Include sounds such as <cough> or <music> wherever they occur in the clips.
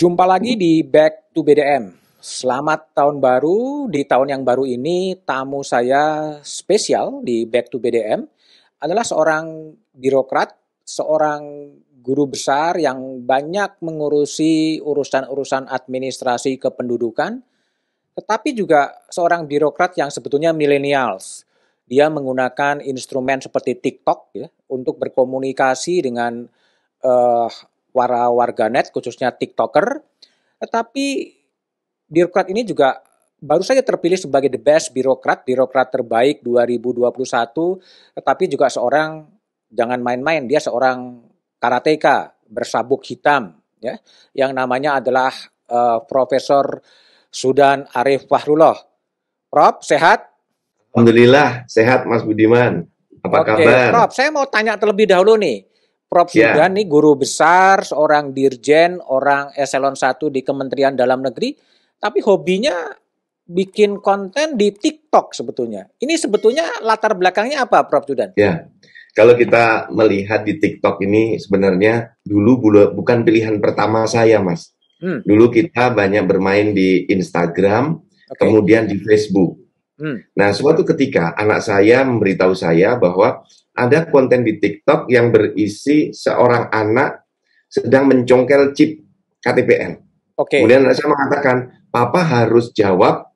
Jumpa lagi di Back to BDM. Selamat tahun baru. Di tahun yang baru ini tamu saya spesial di Back to BDM adalah seorang birokrat, seorang guru besar yang banyak mengurusi urusan-urusan administrasi kependudukan, tetapi juga seorang birokrat yang sebetulnya millennials. Dia menggunakan instrumen seperti TikTok ya untuk berkomunikasi dengan eh, para warganet khususnya TikToker. Tetapi birokrat ini juga baru saja terpilih sebagai the best birokrat, birokrat terbaik 2021, tetapi juga seorang jangan main-main, dia seorang karateka bersabuk hitam ya, yang namanya adalah uh, Profesor Sudan Arif Fahrullah. Prof, sehat? Alhamdulillah, sehat Mas Budiman. Apa Oke, kabar? Prof, saya mau tanya terlebih dahulu nih. Prof yeah. nih guru besar, seorang dirjen, orang eselon 1 di Kementerian Dalam Negeri, tapi hobinya bikin konten di TikTok sebetulnya. Ini sebetulnya latar belakangnya apa Prof Yudan? Ya. Yeah. Kalau kita melihat di TikTok ini sebenarnya dulu bukan pilihan pertama saya, Mas. Hmm. Dulu kita banyak bermain di Instagram, okay. kemudian di Facebook. Hmm. Nah, suatu ketika anak saya memberitahu saya bahwa ada konten di TikTok yang berisi seorang anak sedang mencongkel chip KTPN. Okay. Kemudian saya mengatakan, Papa harus jawab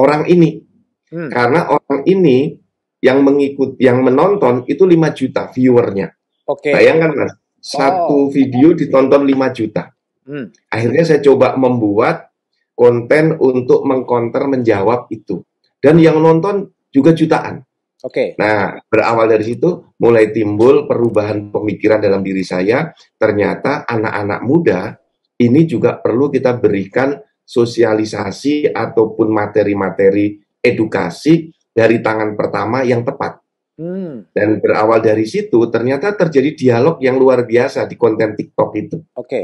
orang ini. Hmm. Karena orang ini yang mengikut, yang menonton itu 5 juta viewernya. Okay. Bayangkan mas, satu oh. video ditonton 5 juta. Hmm. Akhirnya saya coba membuat konten untuk mengkonter menjawab itu dan yang nonton juga jutaan. Oke. Okay. Nah, berawal dari situ mulai timbul perubahan pemikiran dalam diri saya, ternyata anak-anak muda ini juga perlu kita berikan sosialisasi ataupun materi-materi edukasi dari tangan pertama yang tepat. Hmm. Dan berawal dari situ ternyata terjadi dialog yang luar biasa di konten TikTok itu. Oke.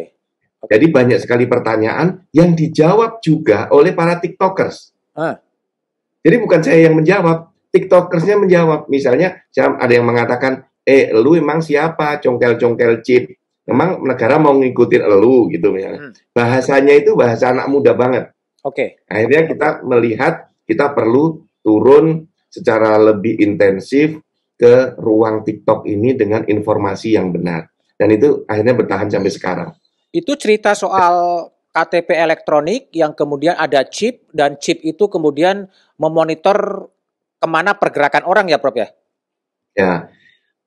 Okay. Jadi banyak sekali pertanyaan yang dijawab juga oleh para TikTokers. Ah. Jadi bukan saya yang menjawab, TikTokersnya menjawab. Misalnya ada yang mengatakan, eh lu emang siapa congkel-congkel chip? Emang negara mau ngikutin lu gitu misalnya. Hmm. Bahasanya itu bahasa anak muda banget. Oke. Okay. Akhirnya kita melihat kita perlu turun secara lebih intensif ke ruang TikTok ini dengan informasi yang benar. Dan itu akhirnya bertahan sampai sekarang. Itu cerita soal KTP elektronik yang kemudian ada chip dan chip itu kemudian memonitor kemana pergerakan orang ya Prof ya? Ya,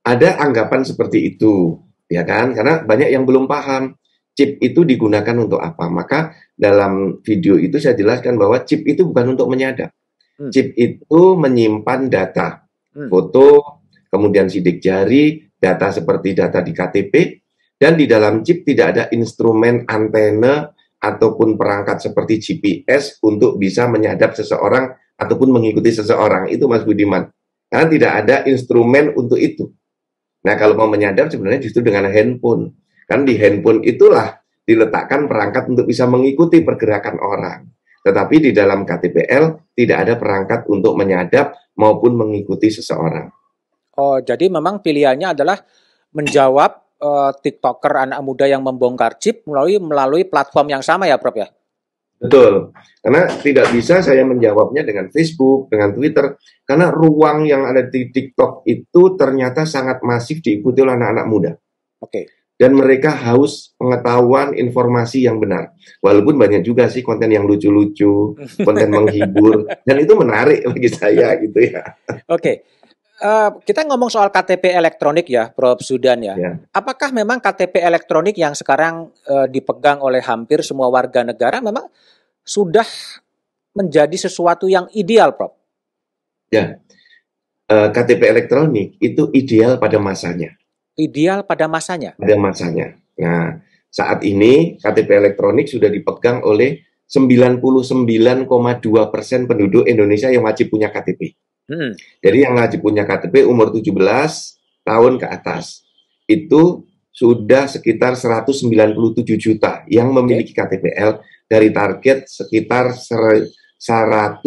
ada anggapan seperti itu ya kan karena banyak yang belum paham chip itu digunakan untuk apa maka dalam video itu saya jelaskan bahwa chip itu bukan untuk menyadap hmm. chip itu menyimpan data hmm. foto kemudian sidik jari data seperti data di KTP dan di dalam chip tidak ada instrumen antena ataupun perangkat seperti GPS untuk bisa menyadap seseorang ataupun mengikuti seseorang. Itu Mas Budiman. Karena tidak ada instrumen untuk itu. Nah, kalau mau menyadap sebenarnya justru dengan handphone. kan di handphone itulah diletakkan perangkat untuk bisa mengikuti pergerakan orang. Tetapi di dalam KTPL tidak ada perangkat untuk menyadap maupun mengikuti seseorang. Oh, jadi memang pilihannya adalah menjawab uh, TikToker anak muda yang membongkar chip melalui melalui platform yang sama ya, Prof ya? Betul. Karena tidak bisa saya menjawabnya dengan Facebook, dengan Twitter, karena ruang yang ada di TikTok itu ternyata sangat masif diikuti oleh anak-anak muda. Oke. Okay. Dan mereka haus pengetahuan informasi yang benar. Walaupun banyak juga sih konten yang lucu-lucu, <laughs> konten menghibur, dan itu menarik bagi saya gitu ya. Oke. Okay. Eh, kita ngomong soal KTP elektronik ya, Prof. Sudan ya. ya. Apakah memang KTP elektronik yang sekarang uh, dipegang oleh hampir semua warga negara memang sudah menjadi sesuatu yang ideal, Prof? Ya, uh, eh, KTP elektronik itu ideal pada masanya. Ideal pada masanya. Pada masanya. Nah, saat ini KTP elektronik sudah dipegang oleh 99,2 persen penduduk Indonesia yang wajib punya KTP. Hmm. Jadi yang ngaji punya KTP umur 17 tahun ke atas itu sudah sekitar 197 juta yang memiliki KTPL dari target sekitar 198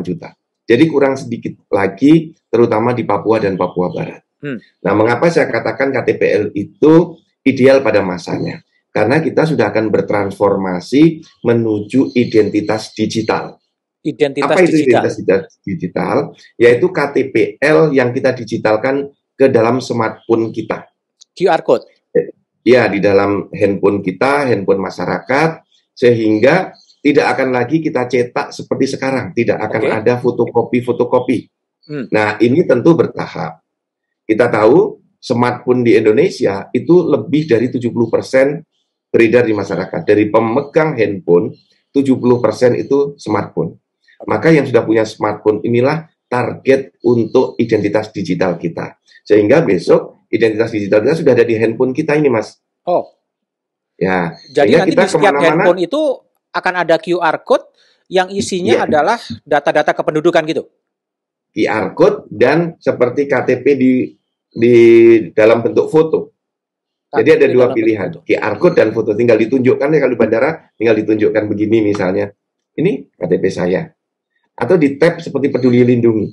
juta. Jadi kurang sedikit lagi terutama di Papua dan Papua Barat. Hmm. Nah, mengapa saya katakan KTPL itu ideal pada masanya? Karena kita sudah akan bertransformasi menuju identitas digital identitas apa itu digital? identitas digital? Yaitu KTPL yang kita digitalkan ke dalam smartphone kita. QR code. Ya, di dalam handphone kita, handphone masyarakat, sehingga tidak akan lagi kita cetak seperti sekarang, tidak akan okay. ada fotokopi-fotokopi. Hmm. Nah, ini tentu bertahap. Kita tahu smartphone di Indonesia itu lebih dari 70% beredar di masyarakat. Dari pemegang handphone, 70% itu smartphone. Maka yang sudah punya smartphone inilah target untuk identitas digital kita. Sehingga besok identitas digital kita sudah ada di handphone kita ini, Mas. Oh. Ya. Jadi nanti kita di setiap handphone itu akan ada QR code yang isinya ya. adalah data-data kependudukan gitu. QR code dan seperti KTP di di dalam bentuk foto. KTP Jadi ada dua pilihan, bentuk. QR code dan foto. Tinggal ditunjukkan ya kalau di bandara, tinggal ditunjukkan begini misalnya. Ini KTP saya atau di tab seperti peduli lindungi.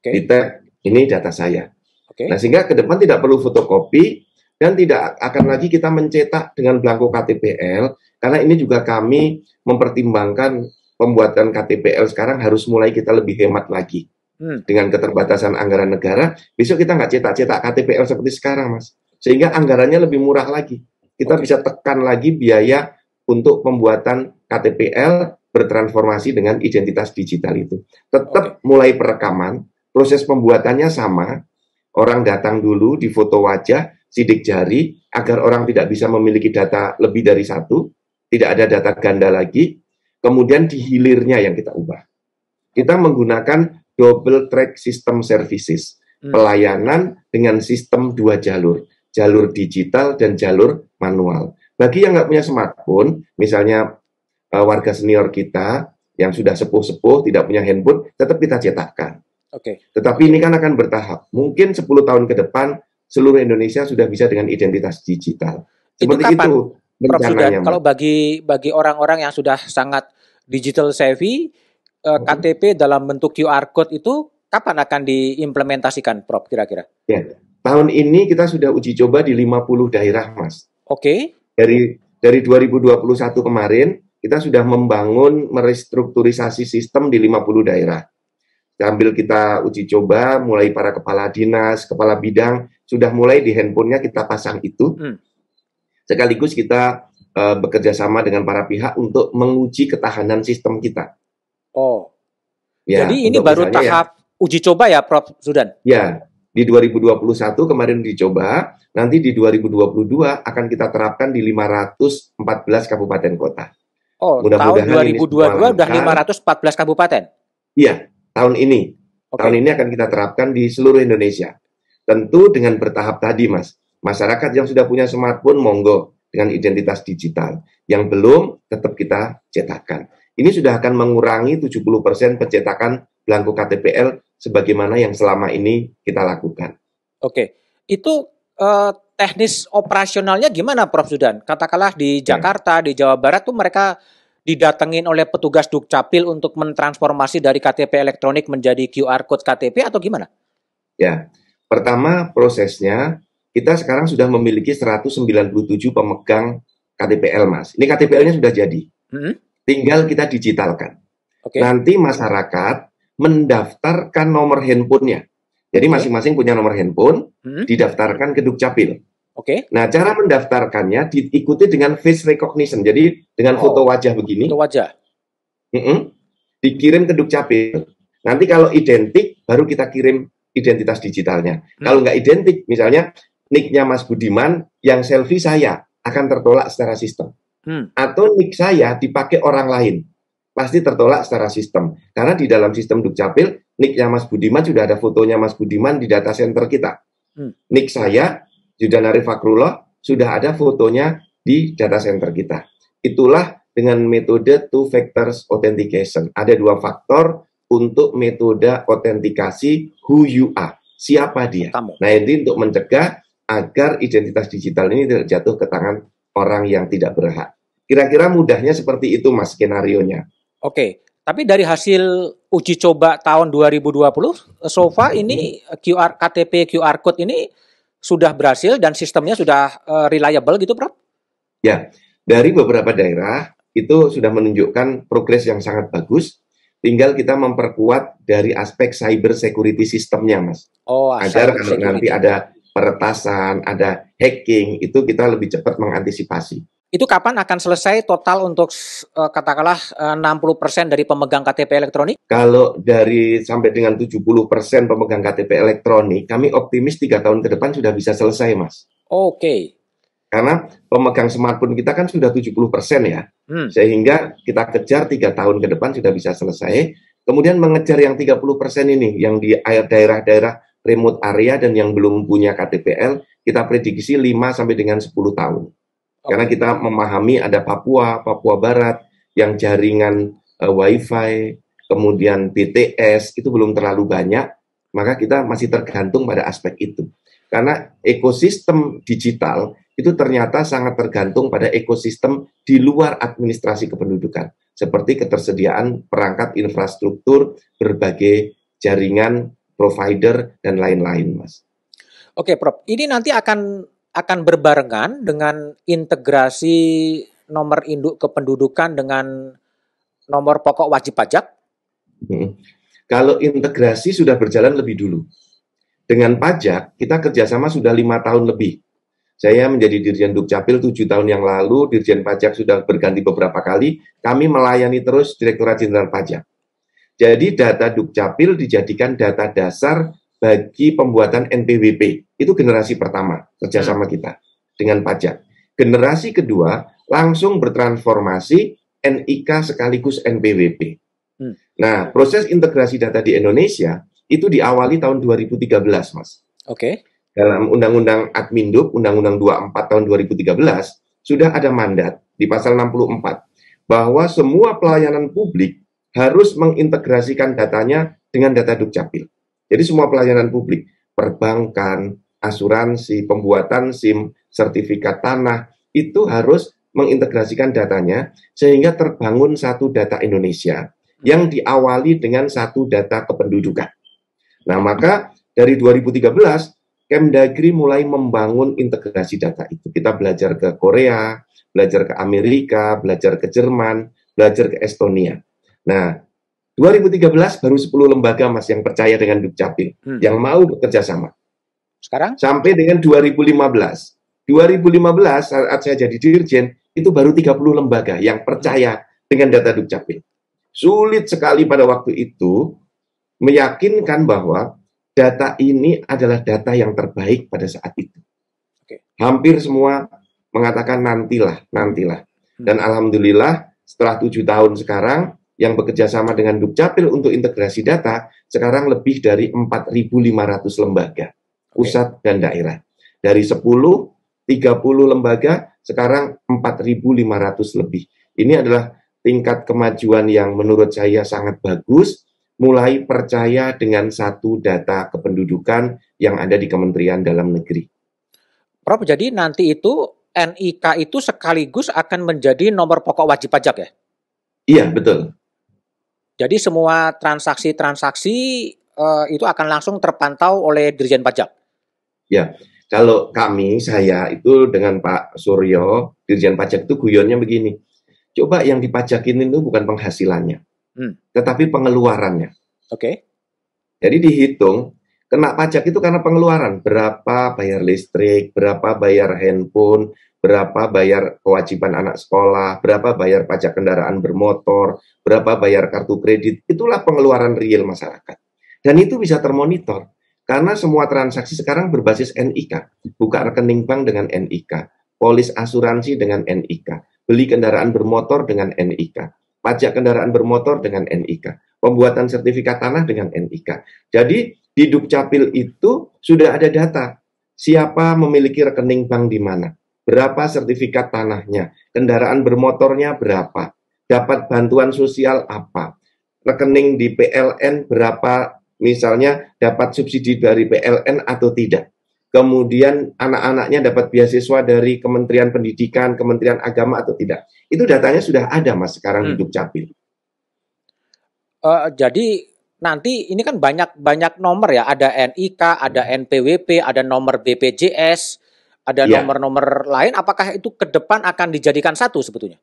Okay. Di tab ini data saya. Okay. Nah, sehingga ke depan tidak perlu fotokopi dan tidak akan lagi kita mencetak dengan belangko KTPL karena ini juga kami mempertimbangkan pembuatan KTPL sekarang harus mulai kita lebih hemat lagi. Hmm. Dengan keterbatasan anggaran negara, besok kita nggak cetak-cetak KTPL seperti sekarang, Mas. Sehingga anggarannya lebih murah lagi. Kita okay. bisa tekan lagi biaya untuk pembuatan KTPL bertransformasi dengan identitas digital itu. Tetap mulai perekaman, proses pembuatannya sama. Orang datang dulu di foto wajah, sidik jari, agar orang tidak bisa memiliki data lebih dari satu, tidak ada data ganda lagi. Kemudian di hilirnya yang kita ubah. Kita menggunakan double track system services, hmm. pelayanan dengan sistem dua jalur, jalur digital dan jalur manual. Bagi yang nggak punya smartphone, misalnya uh, warga senior kita yang sudah sepuh-sepuh tidak punya handphone tetap kita cetakkan. Oke. Okay. Tetapi okay. ini kan akan bertahap. Mungkin 10 tahun ke depan seluruh Indonesia sudah bisa dengan identitas digital. Seperti itu, kapan, itu rencananya. Kalau bagi bagi orang-orang yang sudah sangat digital savvy eh, mm-hmm. KTP dalam bentuk QR code itu kapan akan diimplementasikan Prof kira-kira? Ya. Tahun ini kita sudah uji coba di 50 daerah, Mas. Oke. Okay. Dari dari 2021 kemarin kita sudah membangun merestrukturisasi sistem di 50 daerah. Sambil kita uji coba, mulai para kepala dinas, kepala bidang, sudah mulai di handphonenya kita pasang itu. Hmm. Sekaligus kita uh, bekerja sama dengan para pihak untuk menguji ketahanan sistem kita. Oh, ya, jadi ini baru ya. tahap ya, uji coba ya, Prof. Sudan? Ya, di 2021 kemarin dicoba, nanti di 2022 akan kita terapkan di 514 kabupaten kota. Oh, Mudah tahun 2022 sudah 514 kabupaten. Iya, tahun ini. Okay. Tahun ini akan kita terapkan di seluruh Indonesia. Tentu dengan bertahap tadi, Mas. Masyarakat yang sudah punya smartphone monggo dengan identitas digital. Yang belum tetap kita cetakan. Ini sudah akan mengurangi 70% pencetakan belangku KTPL sebagaimana yang selama ini kita lakukan. Oke. Okay. Itu uh, teknis operasionalnya gimana Prof Sudan? Katakanlah di ya. Jakarta, di Jawa Barat tuh mereka didatengin oleh petugas Dukcapil untuk mentransformasi dari KTP elektronik menjadi QR code KTP atau gimana? Ya. Pertama, prosesnya kita sekarang sudah memiliki 197 pemegang KTPL, Mas. Ini KTPL-nya sudah jadi. Hmm? Tinggal kita digitalkan. Okay. Nanti masyarakat mendaftarkan nomor handphonenya jadi masing-masing punya nomor handphone, hmm. didaftarkan ke Dukcapil. Oke. Okay. Nah, cara mendaftarkannya diikuti dengan face recognition. Jadi dengan oh, foto wajah begini. Foto wajah. Mm -mm, dikirim ke Dukcapil. Nanti kalau identik baru kita kirim identitas digitalnya. Hmm. Kalau nggak identik, misalnya nicknya Mas Budiman yang selfie saya akan tertolak secara sistem. Hmm. Atau nick saya dipakai orang lain pasti tertolak secara sistem. Karena di dalam sistem Dukcapil nicknya Mas Budiman sudah ada fotonya Mas Budiman di data center kita. Hmm. Nick saya Judan Arif Fakrullah sudah ada fotonya di data center kita. Itulah dengan metode two factors authentication. Ada dua faktor untuk metode autentikasi who you are, siapa dia. Tamu. Nah, ini untuk mencegah agar identitas digital ini tidak jatuh ke tangan orang yang tidak berhak. Kira-kira mudahnya seperti itu mas skenario nya. Oke, tapi dari hasil uji coba tahun 2020, so far ini QR KTP QR code ini sudah berhasil dan sistemnya sudah eh, reliable gitu, Prof? Ya, dari beberapa daerah itu sudah menunjukkan progres yang sangat bagus. Tinggal kita memperkuat dari aspek cyber security sistemnya, Mas. Oh, ah, agar kalau nanti ada peretasan, ada hacking, itu kita lebih cepat mengantisipasi. Itu kapan akan selesai total untuk uh, katakanlah eh, uh, 60% dari pemegang KTP elektronik? Kalau dari sampai dengan 70% pemegang KTP elektronik, kami optimis tiga tahun ke depan sudah bisa selesai, Mas. Oke. Okay. Karena pemegang smartphone kita kan sudah 70% ya. Hmm. Sehingga kita kejar tiga tahun ke depan sudah bisa selesai. Kemudian mengejar yang 30% ini, yang di daerah-daerah remote area dan yang belum punya KTPL, kita prediksi 5 sampai dengan 10 tahun. Karena kita memahami ada Papua, Papua Barat yang jaringan uh, WiFi, kemudian BTS itu belum terlalu banyak, maka kita masih tergantung pada aspek itu. Karena ekosistem digital itu ternyata sangat tergantung pada ekosistem di luar administrasi kependudukan, seperti ketersediaan perangkat infrastruktur berbagai jaringan provider dan lain-lain, Mas. Oke, Prof. Ini nanti akan akan berbarengan dengan integrasi nomor induk kependudukan dengan nomor pokok wajib pajak? Hmm. Kalau integrasi sudah berjalan lebih dulu. Dengan pajak, kita kerjasama sudah lima tahun lebih. Saya menjadi Dirjen Dukcapil tujuh tahun yang lalu, Dirjen Pajak sudah berganti beberapa kali, kami melayani terus direkturat Jenderal Pajak. Jadi data Dukcapil dijadikan data dasar bagi pembuatan NPWP. Itu generasi pertama kerjasama hmm. kita dengan pajak. Generasi kedua langsung bertransformasi NIK sekaligus NPWP. Hmm. Nah, proses integrasi data di Indonesia itu diawali tahun 2013, Mas. Oke. Okay. Dalam Undang-Undang Adminduk, Undang-Undang 24 tahun 2013, sudah ada mandat di pasal 64 bahwa semua pelayanan publik harus mengintegrasikan datanya dengan data Dukcapil. Jadi semua pelayanan publik, perbankan, asuransi, pembuatan SIM, sertifikat tanah, itu harus mengintegrasikan datanya sehingga terbangun satu data Indonesia yang diawali dengan satu data kependudukan. Nah, maka dari 2013 Kemdagri mulai membangun integrasi data itu. Kita belajar ke Korea, belajar ke Amerika, belajar ke Jerman, belajar ke Estonia. Nah, 2013 baru 10 lembaga mas yang percaya dengan Dukcapil, hmm. yang mau bekerja sama. Sekarang? Sampai dengan 2015. 2015 saat saya jadi dirjen, itu baru 30 lembaga yang percaya dengan data Dukcapil. Sulit sekali pada waktu itu meyakinkan bahwa data ini adalah data yang terbaik pada saat itu. Okay. Hampir semua mengatakan nantilah, nantilah. Hmm. Dan alhamdulillah setelah tujuh tahun sekarang, yang bekerja sama dengan Dukcapil untuk integrasi data sekarang lebih dari 4.500 lembaga pusat dan daerah. Dari 10, 30 lembaga sekarang 4.500 lebih. Ini adalah tingkat kemajuan yang menurut saya sangat bagus mulai percaya dengan satu data kependudukan yang ada di Kementerian Dalam Negeri. Prof, jadi nanti itu NIK itu sekaligus akan menjadi nomor pokok wajib pajak ya? Iya, betul. Jadi semua transaksi-transaksi uh, itu akan langsung terpantau oleh Dirjen Pajak. Ya, kalau kami saya itu dengan Pak Suryo Dirjen Pajak itu guyonnya begini. Coba yang dipajakin itu bukan penghasilannya, hmm. tetapi pengeluarannya. Oke. Okay. Jadi dihitung Kena pajak itu karena pengeluaran, berapa bayar listrik, berapa bayar handphone, berapa bayar kewajiban anak sekolah, berapa bayar pajak kendaraan bermotor, berapa bayar kartu kredit, itulah pengeluaran real masyarakat. Dan itu bisa termonitor, karena semua transaksi sekarang berbasis NIK, buka rekening bank dengan NIK, polis asuransi dengan NIK, beli kendaraan bermotor dengan NIK, pajak kendaraan bermotor dengan NIK, pembuatan sertifikat tanah dengan NIK. Jadi di Dukcapil itu sudah ada data siapa memiliki rekening bank di mana, berapa sertifikat tanahnya, kendaraan bermotornya berapa, dapat bantuan sosial apa, rekening di PLN berapa misalnya dapat subsidi dari PLN atau tidak. Kemudian anak-anaknya dapat beasiswa dari Kementerian Pendidikan, Kementerian Agama atau tidak. Itu datanya sudah ada Mas sekarang hmm. di Dukcapil. Uh, eh, jadi nanti ini kan banyak banyak nomor ya, ada NIK, ada hmm. NPWP, ada nomor BPJS, ada iya. nomor-nomor lain. Apakah itu ke depan akan dijadikan satu sebetulnya?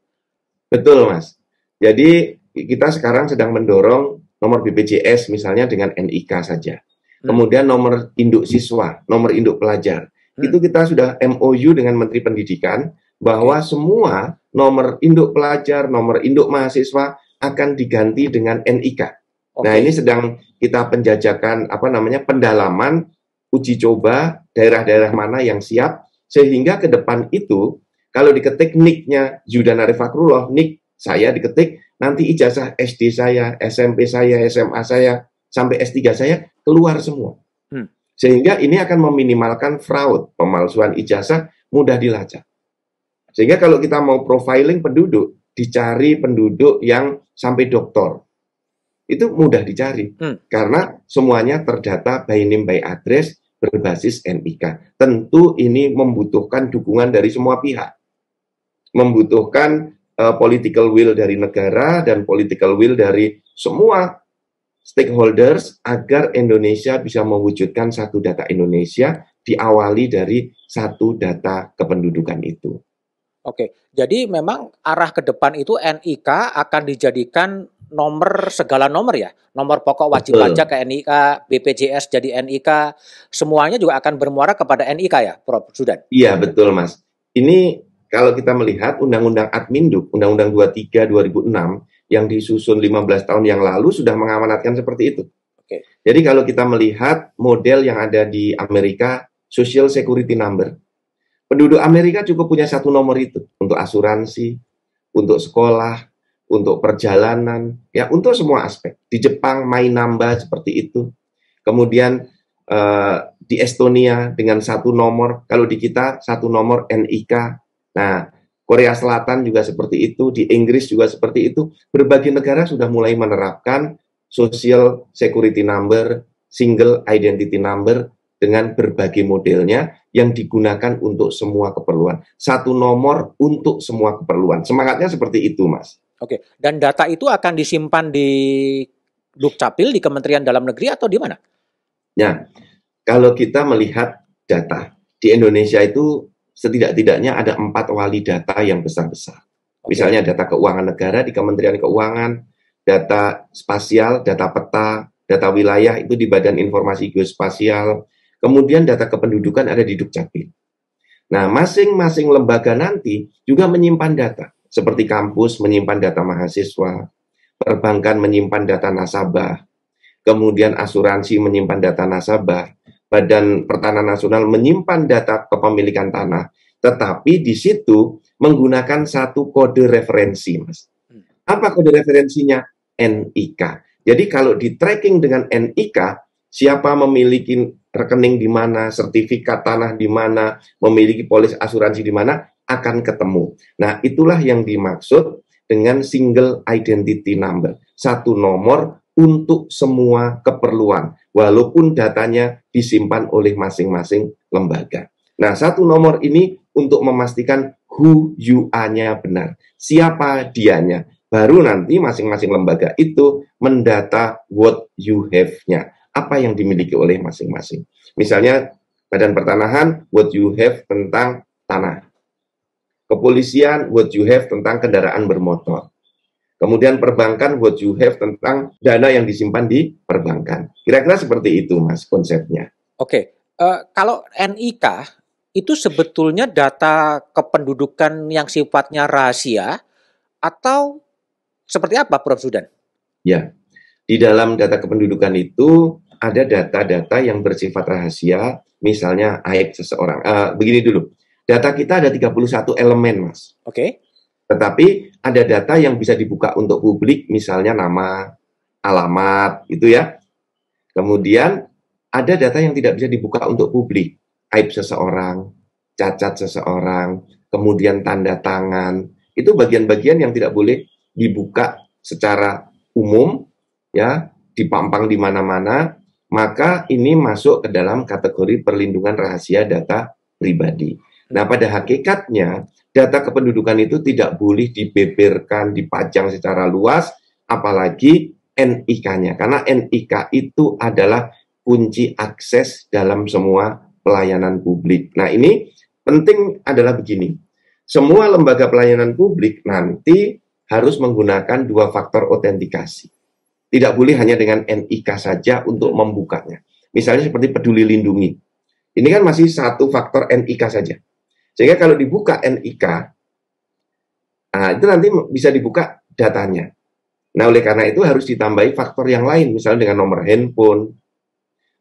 Betul, Mas. Jadi kita sekarang sedang mendorong nomor BPJS misalnya dengan NIK saja. Hmm. Kemudian nomor induk siswa, nomor induk pelajar. Hmm. Itu kita sudah MOU dengan Menteri Pendidikan bahwa okay. semua nomor induk pelajar, nomor induk mahasiswa akan diganti dengan NIK. Okay. Nah, ini sedang kita penjajakan apa namanya pendalaman uji coba daerah-daerah mana yang siap sehingga ke depan itu kalau diketik nicknya Yudana Fakrullah, nick saya diketik nanti ijazah SD saya, SMP saya, SMA saya sampai S3 saya keluar semua. Hmm. Sehingga ini akan meminimalkan fraud, pemalsuan ijazah mudah dilacak. Sehingga kalau kita mau profiling penduduk, dicari penduduk yang sampai doktor, itu mudah dicari hmm. karena semuanya terdata by name by address berbasis NIK. Tentu ini membutuhkan dukungan dari semua pihak. Membutuhkan uh, political will dari negara dan political will dari semua stakeholders agar Indonesia bisa mewujudkan satu data Indonesia diawali dari satu data kependudukan itu. Oke, jadi memang arah ke depan itu NIK akan dijadikan nomor segala nomor ya, nomor pokok wajib Betul. pajak ke NIK, BPJS jadi NIK, semuanya juga akan bermuara kepada NIK ya, Prof. Sudan. Iya betul Mas. Ini kalau kita melihat Undang-Undang Adminduk, Undang-Undang 23 2006 yang disusun 15 tahun yang lalu sudah mengamanatkan seperti itu. Oke. Jadi kalau kita melihat model yang ada di Amerika, Social Security Number. Penduduk Amerika cukup punya satu nomor itu untuk asuransi, untuk sekolah, untuk perjalanan, ya untuk semua aspek. Di Jepang main nambah seperti itu. Kemudian eh, di Estonia dengan satu nomor, kalau di kita satu nomor NIK. Nah, Korea Selatan juga seperti itu, di Inggris juga seperti itu. Berbagai negara sudah mulai menerapkan social security number, single identity number dengan berbagai modelnya yang digunakan untuk semua keperluan. Satu nomor untuk semua keperluan. Semangatnya seperti itu, Mas. Oke, okay. dan data itu akan disimpan di Dukcapil di Kementerian Dalam Negeri atau di mana? Nah, kalau kita melihat data di Indonesia itu setidak-tidaknya ada empat wali data yang besar-besar. Okay. Misalnya data keuangan negara di Kementerian Keuangan, data spasial, data peta, data wilayah itu di Badan Informasi Geospasial, kemudian data kependudukan ada di Dukcapil. Nah, masing-masing lembaga nanti juga menyimpan data seperti kampus menyimpan data mahasiswa, perbankan menyimpan data nasabah, kemudian asuransi menyimpan data nasabah, Badan Pertanahan Nasional menyimpan data kepemilikan tanah, tetapi di situ menggunakan satu kode referensi, Mas. Hmm. Apa kode referensinya? NIK. Jadi kalau di tracking dengan NIK, siapa memiliki rekening di mana, sertifikat tanah di mana, memiliki polis asuransi di mana, akan ketemu. Nah, itulah yang dimaksud dengan single identity number. Satu nomor untuk semua keperluan, walaupun datanya disimpan oleh masing-masing lembaga. Nah, satu nomor ini untuk memastikan who you are-nya benar. Siapa dianya. Baru nanti masing-masing lembaga itu mendata what you have-nya. Apa yang dimiliki oleh masing-masing. Misalnya, Badan Pertanahan, what you have tentang tanah. Kepolisian, what you have tentang kendaraan bermotor. Kemudian perbankan, what you have tentang dana yang disimpan di perbankan. Kira-kira seperti itu, Mas, konsepnya. Oke, uh, kalau NIK itu sebetulnya data kependudukan yang sifatnya rahasia atau seperti apa, Prof. Sudan? Ya, di dalam data kependudukan itu ada data-data yang bersifat rahasia, misalnya aib seseorang. Uh, begini dulu, Data kita ada 31 elemen, Mas. Oke. Okay. Tetapi ada data yang bisa dibuka untuk publik, misalnya nama, alamat, gitu ya. Kemudian ada data yang tidak bisa dibuka untuk publik. Aib seseorang, cacat seseorang, kemudian tanda tangan. Itu bagian-bagian yang tidak boleh dibuka secara umum, ya, dipampang di mana-mana, maka ini masuk ke dalam kategori perlindungan rahasia data pribadi. Nah, pada hakikatnya data kependudukan itu tidak boleh dibeberkan, dipajang secara luas, apalagi NIK-nya. Karena NIK itu adalah kunci akses dalam semua pelayanan publik. Nah, ini penting adalah begini. Semua lembaga pelayanan publik nanti harus menggunakan dua faktor otentikasi Tidak boleh hanya dengan NIK saja untuk membukanya. Misalnya seperti peduli lindungi. Ini kan masih satu faktor NIK saja sehingga kalau dibuka NIK, nah itu nanti bisa dibuka datanya. Nah, oleh karena itu harus ditambahi faktor yang lain, misalnya dengan nomor handphone,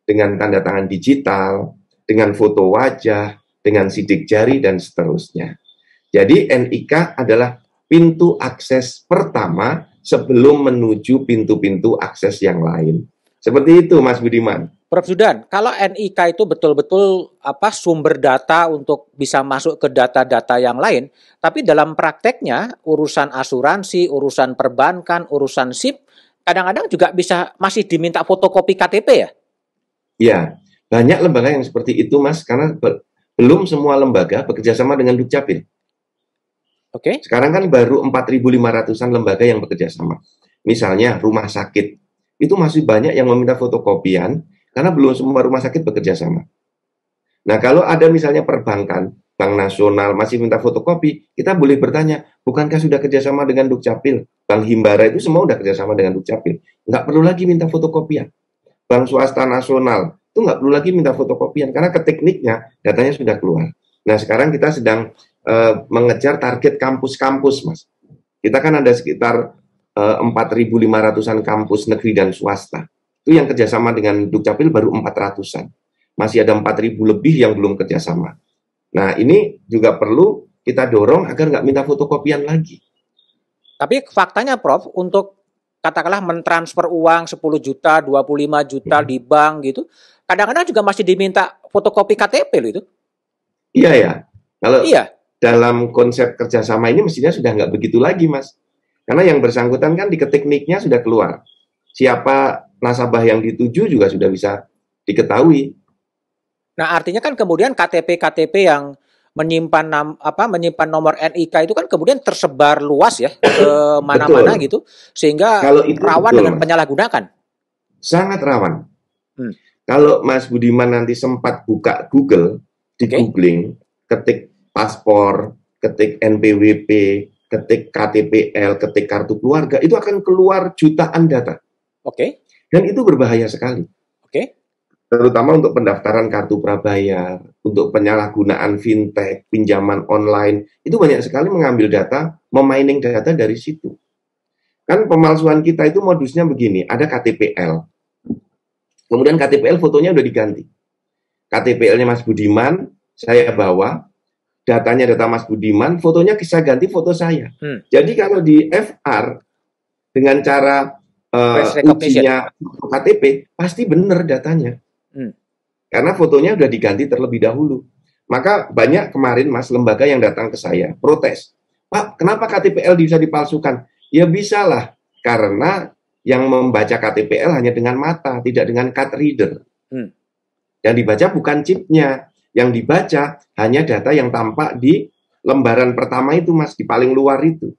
dengan tanda tangan digital, dengan foto wajah, dengan sidik jari, dan seterusnya. Jadi, NIK adalah pintu akses pertama sebelum menuju pintu-pintu akses yang lain. Seperti itu Mas Budiman. Prof Sudan, kalau NIK itu betul-betul apa sumber data untuk bisa masuk ke data-data yang lain, tapi dalam prakteknya urusan asuransi, urusan perbankan, urusan SIP kadang-kadang juga bisa masih diminta fotokopi KTP ya? Iya, banyak lembaga yang seperti itu Mas karena be belum semua lembaga bekerja sama dengan Dukcapil. Oke. Okay. Sekarang kan baru 4.500-an lembaga yang bekerja sama. Misalnya rumah sakit itu masih banyak yang meminta fotokopian karena belum semua rumah sakit bekerja sama. Nah, kalau ada misalnya perbankan, bank nasional masih minta fotokopi, kita boleh bertanya, bukankah sudah kerjasama dengan Dukcapil? Bank Himbara itu semua sudah kerjasama dengan Dukcapil. Nggak perlu lagi minta fotokopian. Bank swasta nasional itu nggak perlu lagi minta fotokopian karena ke tekniknya datanya sudah keluar. Nah, sekarang kita sedang uh, mengejar target kampus-kampus, Mas. Kita kan ada sekitar 4.500-an eh, kampus negeri dan swasta. Itu yang kerjasama dengan Dukcapil baru 400-an. Masih ada 4.000 lebih yang belum kerjasama. Nah ini juga perlu kita dorong agar nggak minta fotokopian lagi. Tapi faktanya Prof, untuk katakanlah mentransfer uang 10 juta, 25 juta hmm. di bank gitu, kadang-kadang juga masih diminta fotokopi KTP loh itu. Iya ya. Kalau iya. dalam konsep kerjasama ini mestinya sudah nggak begitu lagi mas. Karena yang bersangkutan kan diketik nicknya sudah keluar. Siapa nasabah yang dituju juga sudah bisa diketahui. Nah, artinya kan kemudian KTP-KTP yang menyimpan nam, apa menyimpan nomor NIK itu kan kemudian tersebar luas ya <coughs> ke mana-mana gitu sehingga Kalau itu rawan betul, dengan penyalahgunaan. Sangat rawan. Hmm. Kalau Mas Budiman nanti sempat buka Google, di okay. googling, ketik paspor, ketik NPWP, ketik KTPL, ketik kartu keluarga, itu akan keluar jutaan data. Oke. Okay. Dan itu berbahaya sekali. Oke. Okay. Terutama untuk pendaftaran kartu prabayar, untuk penyalahgunaan fintech, pinjaman online, itu banyak sekali mengambil data, memining data dari situ. Kan pemalsuan kita itu modusnya begini, ada KTPL. Kemudian KTPL fotonya udah diganti. KTPL-nya Mas Budiman, saya bawa, datanya data Mas Budiman, fotonya bisa ganti foto saya. Hmm. Jadi kalau di FR dengan cara uh, ujinya KTP pasti benar datanya. Hmm. Karena fotonya sudah diganti terlebih dahulu. Maka banyak kemarin Mas lembaga yang datang ke saya protes. Pak, kenapa KTPL bisa dipalsukan? Ya bisalah, karena yang membaca KTPL hanya dengan mata, tidak dengan card reader. Hmm. Yang dibaca bukan chipnya, yang dibaca hanya data yang tampak di lembaran pertama itu Mas, di paling luar itu.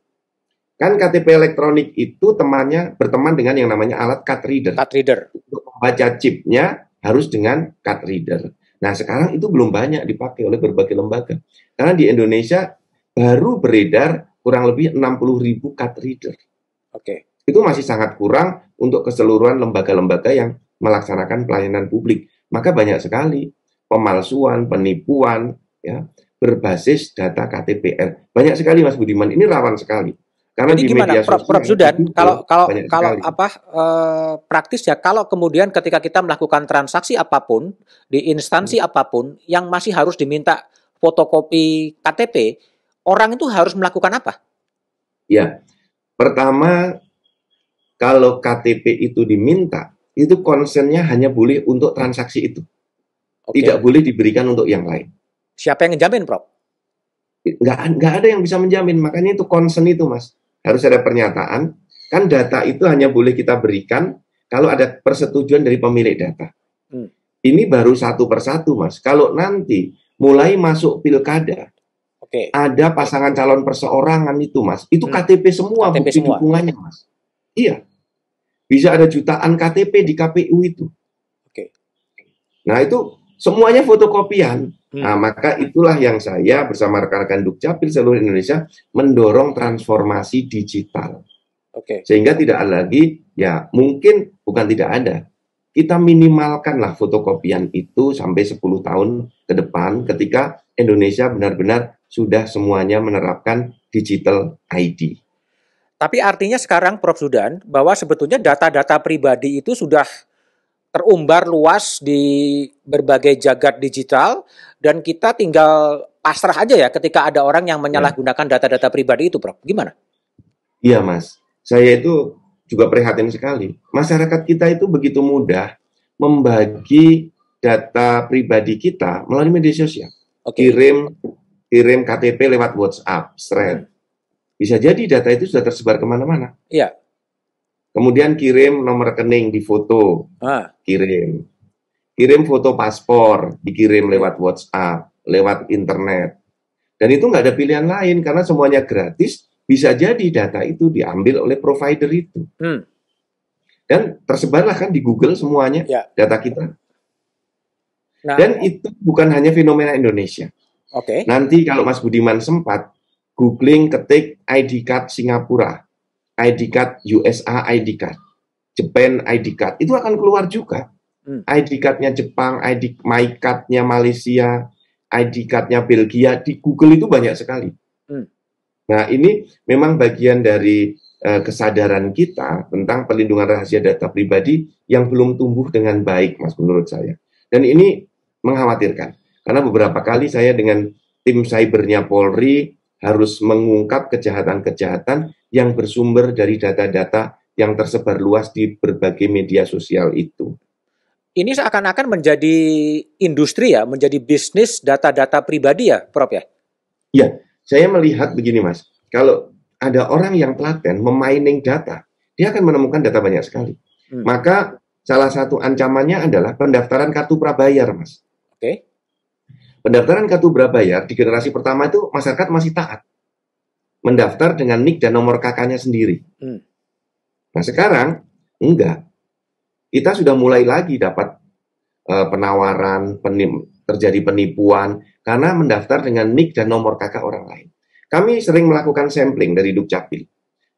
Kan KTP elektronik itu temannya berteman dengan yang namanya alat card reader. Card reader. Untuk membaca chipnya harus dengan card reader. Nah, sekarang itu belum banyak dipakai oleh berbagai lembaga. Karena di Indonesia baru beredar kurang lebih 60 ribu card reader. Oke. Okay. Itu masih sangat kurang untuk keseluruhan lembaga-lembaga yang melaksanakan pelayanan publik. Maka banyak sekali pemalsuan, penipuan, ya, berbasis data KTPL. Banyak sekali Mas Budiman, ini rawan sekali. Karena Jadi di gimana, media Prof, Prof Sudan, kalau kalau kalau apa e, praktis ya, kalau kemudian ketika kita melakukan transaksi apapun di instansi hmm. apapun yang masih harus diminta fotokopi KTP, orang itu harus melakukan apa? Ya, pertama kalau KTP itu diminta, itu konsennya hanya boleh untuk transaksi itu. Okay. Tidak boleh diberikan untuk yang lain. Siapa yang ngejamin, Prof? Nggak, nggak ada yang bisa menjamin. Makanya itu concern itu, Mas. Harus ada pernyataan. Kan data itu hanya boleh kita berikan kalau ada persetujuan dari pemilik data. Hmm. Ini baru satu persatu, Mas. Kalau nanti mulai masuk pilkada, okay. ada pasangan calon perseorangan itu, Mas. Itu hmm. KTP semua, KTP bukti semua. dukungannya, Mas. Iya. Bisa ada jutaan KTP di KPU itu. Oke. Nah, itu semuanya fotokopian. Hmm. Nah, maka itulah yang saya bersama rekan-rekan Dukcapil seluruh Indonesia mendorong transformasi digital. Okay. Sehingga tidak ada lagi, ya mungkin bukan tidak ada, kita minimalkanlah fotokopian itu sampai 10 tahun ke depan ketika Indonesia benar-benar sudah semuanya menerapkan digital ID. Tapi artinya sekarang Prof. Sudan, bahwa sebetulnya data-data pribadi itu sudah terumbar luas di berbagai jagat digital dan kita tinggal pasrah aja ya ketika ada orang yang menyalahgunakan ya. data-data pribadi itu, Prof. Gimana? Iya, Mas. Saya itu juga prihatin sekali. Masyarakat kita itu begitu mudah membagi data pribadi kita melalui media sosial. Okay. Kirim kirim KTP lewat WhatsApp, thread. Bisa jadi data itu sudah tersebar kemana-mana. Iya. Kemudian kirim nomor rekening di foto, ah. kirim. Kirim foto paspor, dikirim lewat WhatsApp, lewat internet. Dan itu nggak ada pilihan lain karena semuanya gratis. Bisa jadi data itu diambil oleh provider itu. Hmm. Dan tersebarlah kan di Google semuanya ya. data kita. Nah, Dan itu bukan hanya fenomena Indonesia. Oke. Okay. Nanti kalau Mas Budiman sempat googling ketik ID card Singapura ID card USA ID card, Japan ID card, itu akan keluar juga. Hmm. ID cardnya Jepang, ID my cardnya Malaysia, ID cardnya Belgia di Google itu banyak sekali. Hmm. Nah ini memang bagian dari uh, kesadaran kita tentang perlindungan rahasia data pribadi yang belum tumbuh dengan baik, mas menurut saya. Dan ini mengkhawatirkan karena beberapa kali saya dengan tim cybernya Polri harus mengungkap kejahatan-kejahatan yang bersumber dari data-data yang tersebar luas di berbagai media sosial itu. Ini seakan-akan menjadi industri ya, menjadi bisnis data-data pribadi ya, Prof ya? Ya, saya melihat begini Mas, kalau ada orang yang telaten memining data, dia akan menemukan data banyak sekali. Hmm. Maka salah satu ancamannya adalah pendaftaran kartu prabayar Mas. Oke. Okay. Pendaftaran kartu prabayar di generasi pertama itu masyarakat masih taat mendaftar dengan nik dan nomor kakaknya sendiri. Hmm. Nah sekarang enggak, kita sudah mulai lagi dapat uh, penawaran, penim, terjadi penipuan karena mendaftar dengan nik dan nomor kakak orang lain. Kami sering melakukan sampling dari Dukcapil,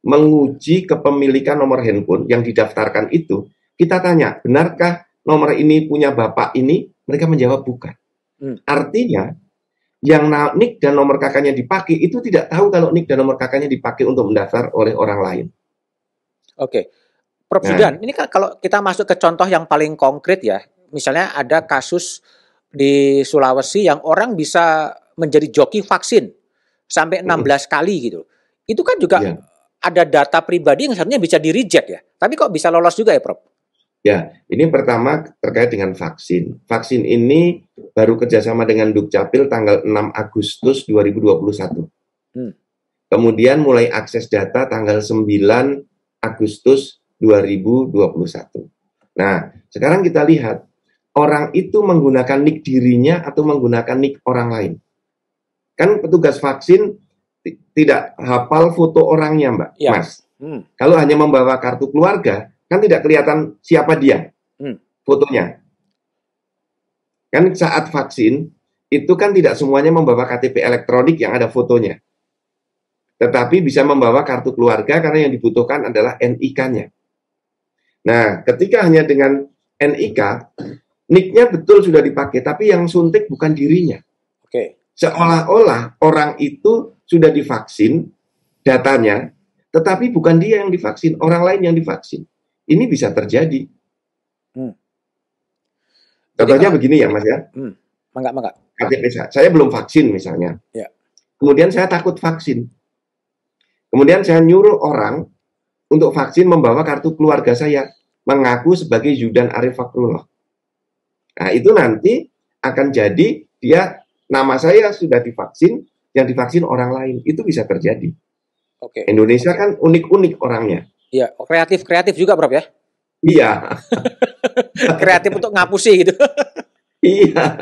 menguji kepemilikan nomor handphone yang didaftarkan itu. Kita tanya, benarkah nomor ini punya bapak ini? Mereka menjawab bukan. Hmm. Artinya yang nik dan nomor kakaknya dipakai itu tidak tahu kalau nik dan nomor kakaknya dipakai untuk mendaftar oleh orang lain. Oke. Prof. Nah. ini kan kalau kita masuk ke contoh yang paling konkret ya, misalnya ada kasus di Sulawesi yang orang bisa menjadi joki vaksin sampai 16 mm kali gitu. Itu kan juga yeah. ada data pribadi yang seharusnya bisa di reject ya. Tapi kok bisa lolos juga ya, Prof? Ya, ini pertama terkait dengan vaksin. Vaksin ini baru kerjasama dengan Dukcapil tanggal 6 Agustus 2021. Hmm. Kemudian mulai akses data tanggal 9 Agustus 2021. Nah, sekarang kita lihat orang itu menggunakan nik dirinya atau menggunakan nik orang lain. Kan petugas vaksin tidak hafal foto orangnya, Mbak, ya. Mas. Hmm. Kalau hanya membawa kartu keluarga, kan tidak kelihatan siapa dia hmm. fotonya. Kan saat vaksin itu kan tidak semuanya membawa KTP elektronik yang ada fotonya. Tetapi bisa membawa kartu keluarga karena yang dibutuhkan adalah NIK-nya. Nah, ketika hanya dengan NIK, nicknya betul sudah dipakai, tapi yang suntik bukan dirinya. Seolah-olah orang itu sudah divaksin datanya, tetapi bukan dia yang divaksin, orang lain yang divaksin ini bisa terjadi. Hmm. Contohnya Jadi, begini ya Mas ya. Hmm. Mangga, mangga. Saya, saya belum vaksin misalnya. Ya. Kemudian saya takut vaksin. Kemudian saya nyuruh orang untuk vaksin membawa kartu keluarga saya mengaku sebagai Yudan Arif Nah, itu nanti akan jadi dia nama saya sudah divaksin, yang divaksin orang lain. Itu bisa terjadi. Oke. Indonesia kan unik-unik orangnya. Iya, kreatif kreatif juga, Prof ya? Iya. <laughs> kreatif untuk ngapusi gitu. iya.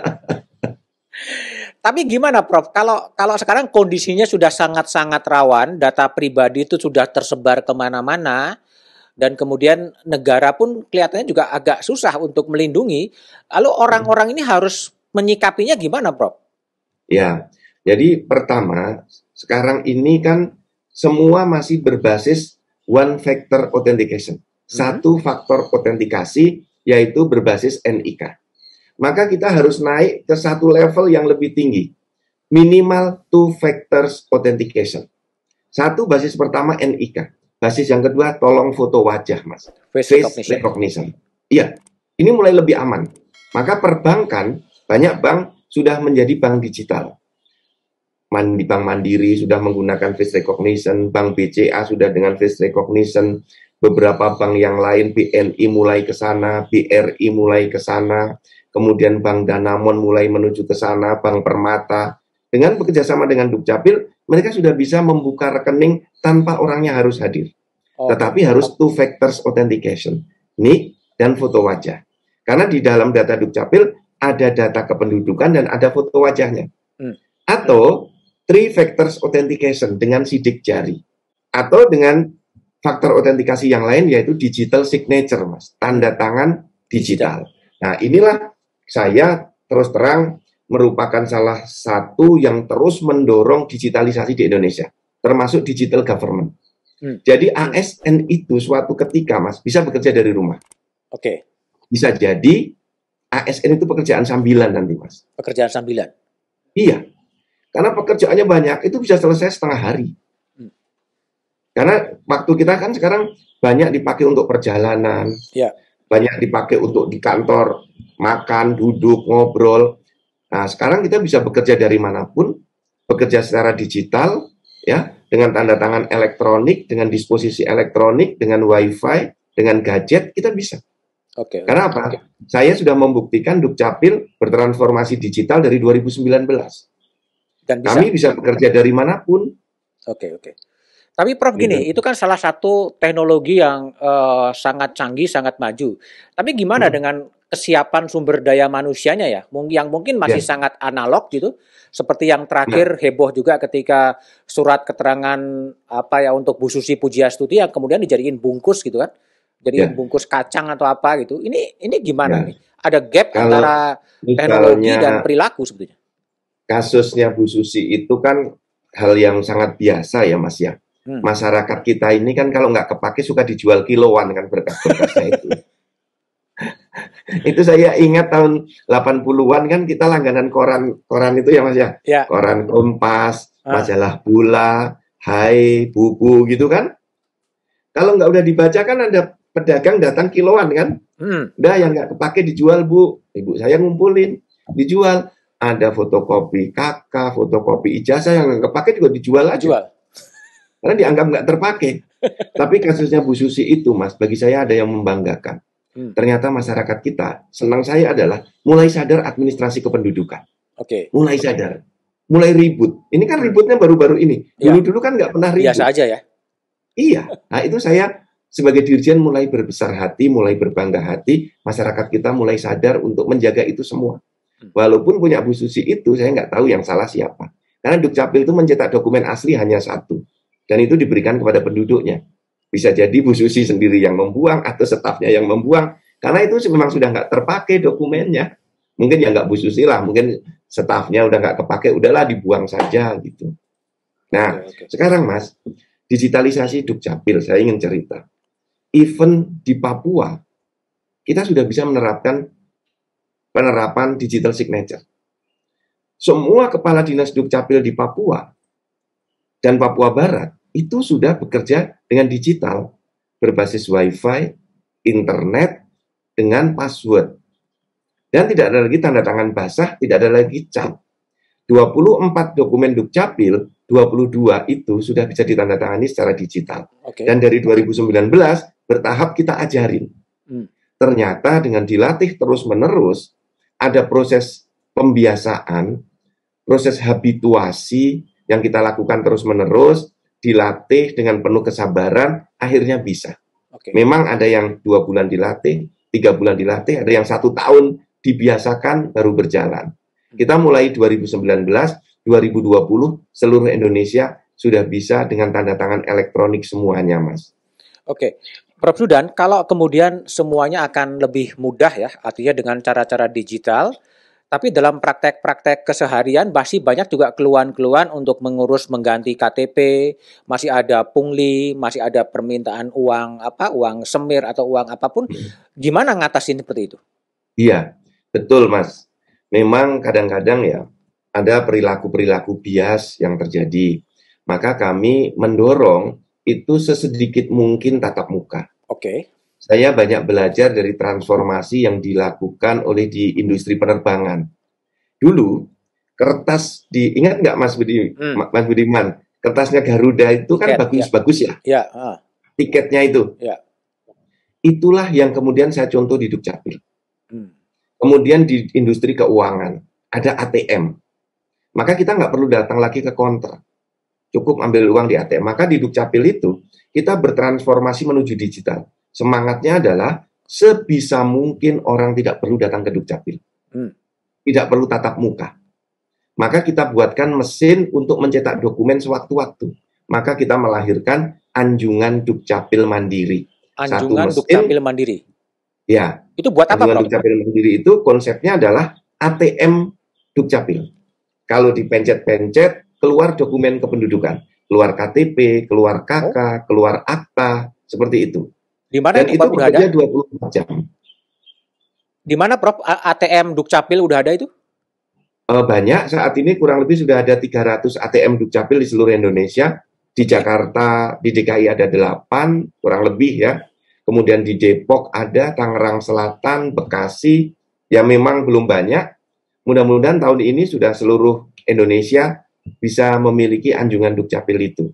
Tapi gimana Prof? Kalau kalau sekarang kondisinya sudah sangat-sangat rawan, data pribadi itu sudah tersebar kemana-mana, dan kemudian negara pun kelihatannya juga agak susah untuk melindungi. Lalu orang-orang ini harus menyikapinya gimana Prof? Ya, jadi pertama sekarang ini kan semua masih berbasis one factor authentication. Mhm. Satu faktor autentikasi yaitu berbasis NIK. Maka kita harus naik ke satu level yang lebih tinggi. Minimal two factors authentication. Satu basis pertama NIK. Basis yang kedua tolong foto wajah, Mas. Face, recognition. Iya. Ini mulai lebih aman. Maka perbankan banyak bank sudah menjadi bank digital Mandi, Bank Mandiri sudah menggunakan face recognition, Bank BCA sudah dengan face recognition, beberapa bank yang lain, BNI mulai ke sana, BRI mulai ke sana, kemudian Bank Danamon mulai menuju ke sana, Bank Permata. Dengan bekerjasama dengan Dukcapil, mereka sudah bisa membuka rekening tanpa orangnya harus hadir. Oh. Tetapi harus two factors authentication, NIK dan foto wajah. Karena di dalam data Dukcapil ada data kependudukan dan ada foto wajahnya. Hmm. Atau three factors authentication dengan sidik jari atau dengan faktor autentikasi yang lain yaitu digital signature, Mas, tanda tangan digital. Nah, inilah saya terus terang merupakan salah satu yang terus mendorong digitalisasi di Indonesia, termasuk digital government. Hmm. Jadi ASN itu suatu ketika, Mas, bisa bekerja dari rumah. Oke. Okay. Bisa jadi ASN itu pekerjaan sambilan nanti, Mas. Pekerjaan sambilan. Iya. Karena pekerjaannya banyak, itu bisa selesai setengah hari. Hmm. Karena waktu kita kan sekarang banyak dipakai untuk perjalanan, ya. banyak dipakai untuk di kantor, makan, duduk, ngobrol. Nah, sekarang kita bisa bekerja dari manapun, bekerja secara digital, ya, dengan tanda tangan elektronik, dengan disposisi elektronik, dengan wifi, dengan gadget, kita bisa. Oke. Okay, Karena apa? Okay. Saya sudah membuktikan Dukcapil bertransformasi digital dari 2019. Dan bisa. Kami bisa bekerja dari manapun. Oke, okay, oke. Okay. Tapi Prof gini, gitu. itu kan salah satu teknologi yang uh, sangat canggih, sangat maju. Tapi gimana hmm. dengan kesiapan sumber daya manusianya ya, yang mungkin masih yeah. sangat analog gitu, seperti yang terakhir nah. heboh juga ketika surat keterangan apa ya untuk Bu Susi Pujiastuti yang kemudian dijadiin bungkus gitu kan, jadi yeah. bungkus kacang atau apa gitu. Ini ini gimana yeah. nih? Ada gap Kalau antara teknologi misalnya, dan perilaku sebetulnya? kasusnya Bu Susi itu kan hal yang sangat biasa ya Mas ya. Hmm. Masyarakat kita ini kan kalau nggak kepake suka dijual kiloan kan berkas-berkasnya itu. <laughs> itu saya ingat tahun 80-an kan kita langganan koran koran itu ya Mas ya. ya. Koran Kompas, ah. majalah Bula, Hai, Buku gitu kan. Kalau nggak udah dibaca kan ada pedagang datang kiloan kan. Hmm. Dah yang nggak kepake dijual Bu. Ibu saya ngumpulin, dijual ada fotokopi KK, fotokopi ijazah yang nggak kepake juga dijual aja. Jual. Karena dianggap nggak terpakai. <laughs> Tapi kasusnya Bu Susi itu, Mas, bagi saya ada yang membanggakan. Hmm. Ternyata masyarakat kita, senang saya adalah mulai sadar administrasi kependudukan. Oke. Okay. Mulai okay. sadar, mulai ribut. Ini kan ributnya baru-baru ini. Dulu-dulu ya. kan nggak pernah ribut. Biasa aja ya. Iya. Nah itu saya sebagai dirjen mulai berbesar hati, mulai berbangga hati, masyarakat kita mulai sadar untuk menjaga itu semua. Hmm. Walaupun punya Bu Susi itu, saya nggak tahu yang salah siapa. Karena Dukcapil itu mencetak dokumen asli hanya satu. Dan itu diberikan kepada penduduknya. Bisa jadi Bu Susi sendiri yang membuang atau stafnya yang membuang. Karena itu memang sudah nggak terpakai dokumennya. Mungkin ya nggak Bu Susi lah, mungkin stafnya udah nggak kepake, udahlah dibuang saja gitu. Nah, oke, ya, oke. sekarang Mas, digitalisasi Dukcapil, saya ingin cerita. Even di Papua, kita sudah bisa menerapkan penerapan digital signature. Semua kepala dinas Dukcapil di Papua dan Papua Barat itu sudah bekerja dengan digital berbasis Wi-Fi, internet, dengan password. Dan tidak ada lagi tanda tangan basah, tidak ada lagi cap. 24 dokumen Dukcapil, 22 itu sudah bisa ditandatangani secara digital. Okay. Dan dari 2019 bertahap kita ajarin. Hmm. Ternyata dengan dilatih terus-menerus, ada proses pembiasaan, proses habituasi yang kita lakukan terus-menerus, dilatih dengan penuh kesabaran, akhirnya bisa. Okay. Memang ada yang dua bulan dilatih, tiga bulan dilatih, ada yang satu tahun dibiasakan baru berjalan. Hmm. Kita mulai 2019, 2020 seluruh Indonesia sudah bisa dengan tanda tangan elektronik semuanya, Mas. Oke, Prof. Sudan, kalau kemudian semuanya akan lebih mudah ya, artinya dengan cara-cara digital, tapi dalam praktek-praktek keseharian masih banyak juga keluhan-keluhan untuk mengurus mengganti KTP, masih ada pungli, masih ada permintaan uang apa, uang semir atau uang apapun. Gimana ngatasin seperti itu? Iya, betul Mas. Memang kadang-kadang ya ada perilaku-perilaku bias yang terjadi. Maka kami mendorong itu sesedikit mungkin tatap muka Oke. Okay. Saya banyak belajar dari transformasi yang dilakukan oleh di industri penerbangan. Dulu kertas di ingat nggak Mas Budi hmm. Mas Budiman kertasnya Garuda itu kan bagus-bagus ya. ya. Ya. ya uh. Tiketnya itu. Ya. Itulah yang kemudian saya contoh di Dukcapil. Hmm. Kemudian di industri keuangan ada ATM. Maka kita nggak perlu datang lagi ke konter. Cukup ambil uang di ATM. Maka di Dukcapil itu kita bertransformasi menuju digital. Semangatnya adalah sebisa mungkin orang tidak perlu datang ke Dukcapil. Hmm. Tidak perlu tatap muka. Maka kita buatkan mesin untuk mencetak dokumen sewaktu-waktu. Maka kita melahirkan anjungan Dukcapil Mandiri. Anjungan Satu mesin, Dukcapil Mandiri. Ya. Itu buat apa, Anjungan Dukcapil Mandiri itu konsepnya adalah ATM Dukcapil. Kalau dipencet-pencet keluar dokumen kependudukan keluar KTP, keluar KK, oh. keluar akta, seperti itu. Di mana Dan itu Prof, bekerja ada? 24 jam. Di mana Prof ATM Dukcapil udah ada itu? Eh, banyak saat ini kurang lebih sudah ada 300 ATM Dukcapil di seluruh Indonesia. Di Jakarta, di DKI ada 8 kurang lebih ya. Kemudian di Depok ada, Tangerang Selatan, Bekasi, ya memang belum banyak. Mudah-mudahan tahun ini sudah seluruh Indonesia bisa memiliki anjungan dukcapil itu.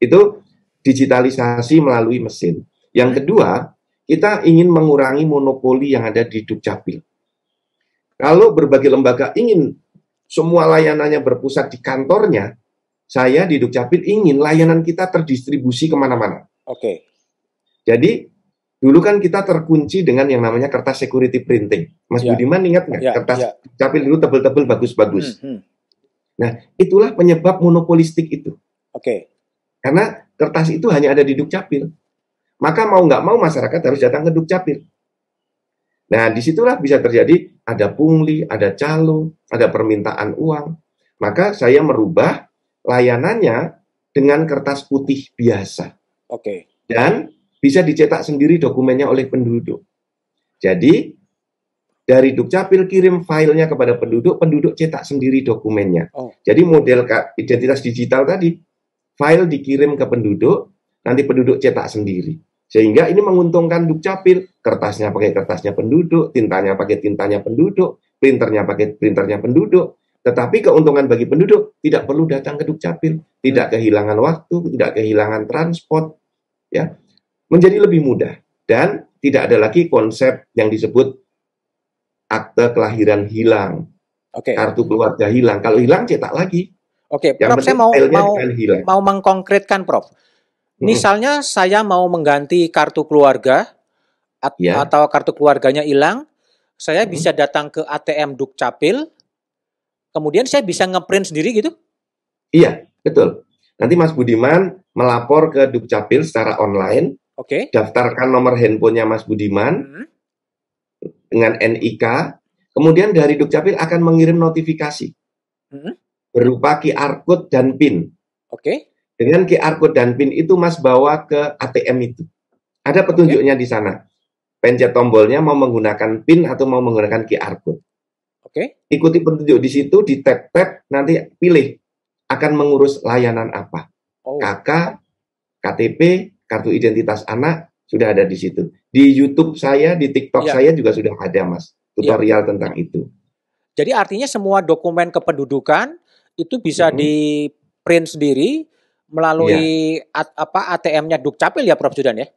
Itu digitalisasi melalui mesin. Yang kedua, kita ingin mengurangi monopoli yang ada di dukcapil. Kalau berbagai lembaga ingin semua layanannya berpusat di kantornya, saya di Dukcapil ingin layanan kita terdistribusi kemana-mana. Oke. Jadi dulu kan kita terkunci dengan yang namanya kertas security printing. Mas yeah. Budiman ingat nggak yeah, kertas yeah. Dukcapil dulu tebel-tebel bagus-bagus. Hmm, hmm. Nah, itulah penyebab monopolistik itu. Oke. Okay. Karena kertas itu hanya ada di Dukcapil. Maka mau nggak mau masyarakat harus datang ke Dukcapil. Nah, disitulah bisa terjadi ada pungli, ada calo, ada permintaan uang. Maka saya merubah layanannya dengan kertas putih biasa. Oke. Okay. Dan bisa dicetak sendiri dokumennya oleh penduduk. Jadi dari Dukcapil kirim filenya kepada penduduk, penduduk cetak sendiri dokumennya. Oh. Jadi model identitas digital tadi, file dikirim ke penduduk, nanti penduduk cetak sendiri. Sehingga ini menguntungkan Dukcapil, kertasnya pakai kertasnya penduduk, tintanya pakai tintanya penduduk, printernya pakai printernya penduduk. Tetapi keuntungan bagi penduduk tidak perlu datang ke Dukcapil, tidak kehilangan waktu, tidak kehilangan transport, ya menjadi lebih mudah dan tidak ada lagi konsep yang disebut akte kelahiran hilang, okay. kartu keluarga hilang. Kalau hilang cetak lagi. Oke, okay. Prof saya mau mau mau mengkonkretkan Prof. Hmm. Misalnya saya mau mengganti kartu keluarga at yeah. atau kartu keluarganya hilang, saya hmm. bisa datang ke ATM Dukcapil, kemudian saya bisa ngeprint sendiri gitu? Iya, betul. Nanti Mas Budiman melapor ke Dukcapil secara online. Oke. Okay. Daftarkan nomor handphonenya Mas Budiman. Hmm dengan NIK, kemudian dari Dukcapil akan mengirim notifikasi hmm? berupa QR code dan PIN. Oke. Dengan QR code dan PIN itu Mas bawa ke ATM itu. Ada petunjuknya okay. di sana. Pencet tombolnya mau menggunakan PIN atau mau menggunakan QR code. Oke. Ikuti petunjuk di situ, di tap-tap, nanti pilih akan mengurus layanan apa. Oh. KK, KTP, kartu identitas anak sudah ada di situ di YouTube saya, di TikTok ya. saya juga sudah ada, Mas, tutorial ya. tentang itu. Jadi artinya semua dokumen kependudukan itu bisa mm -hmm. di print sendiri melalui ya. at, apa ATM-nya Dukcapil ya, Prof Judan ya?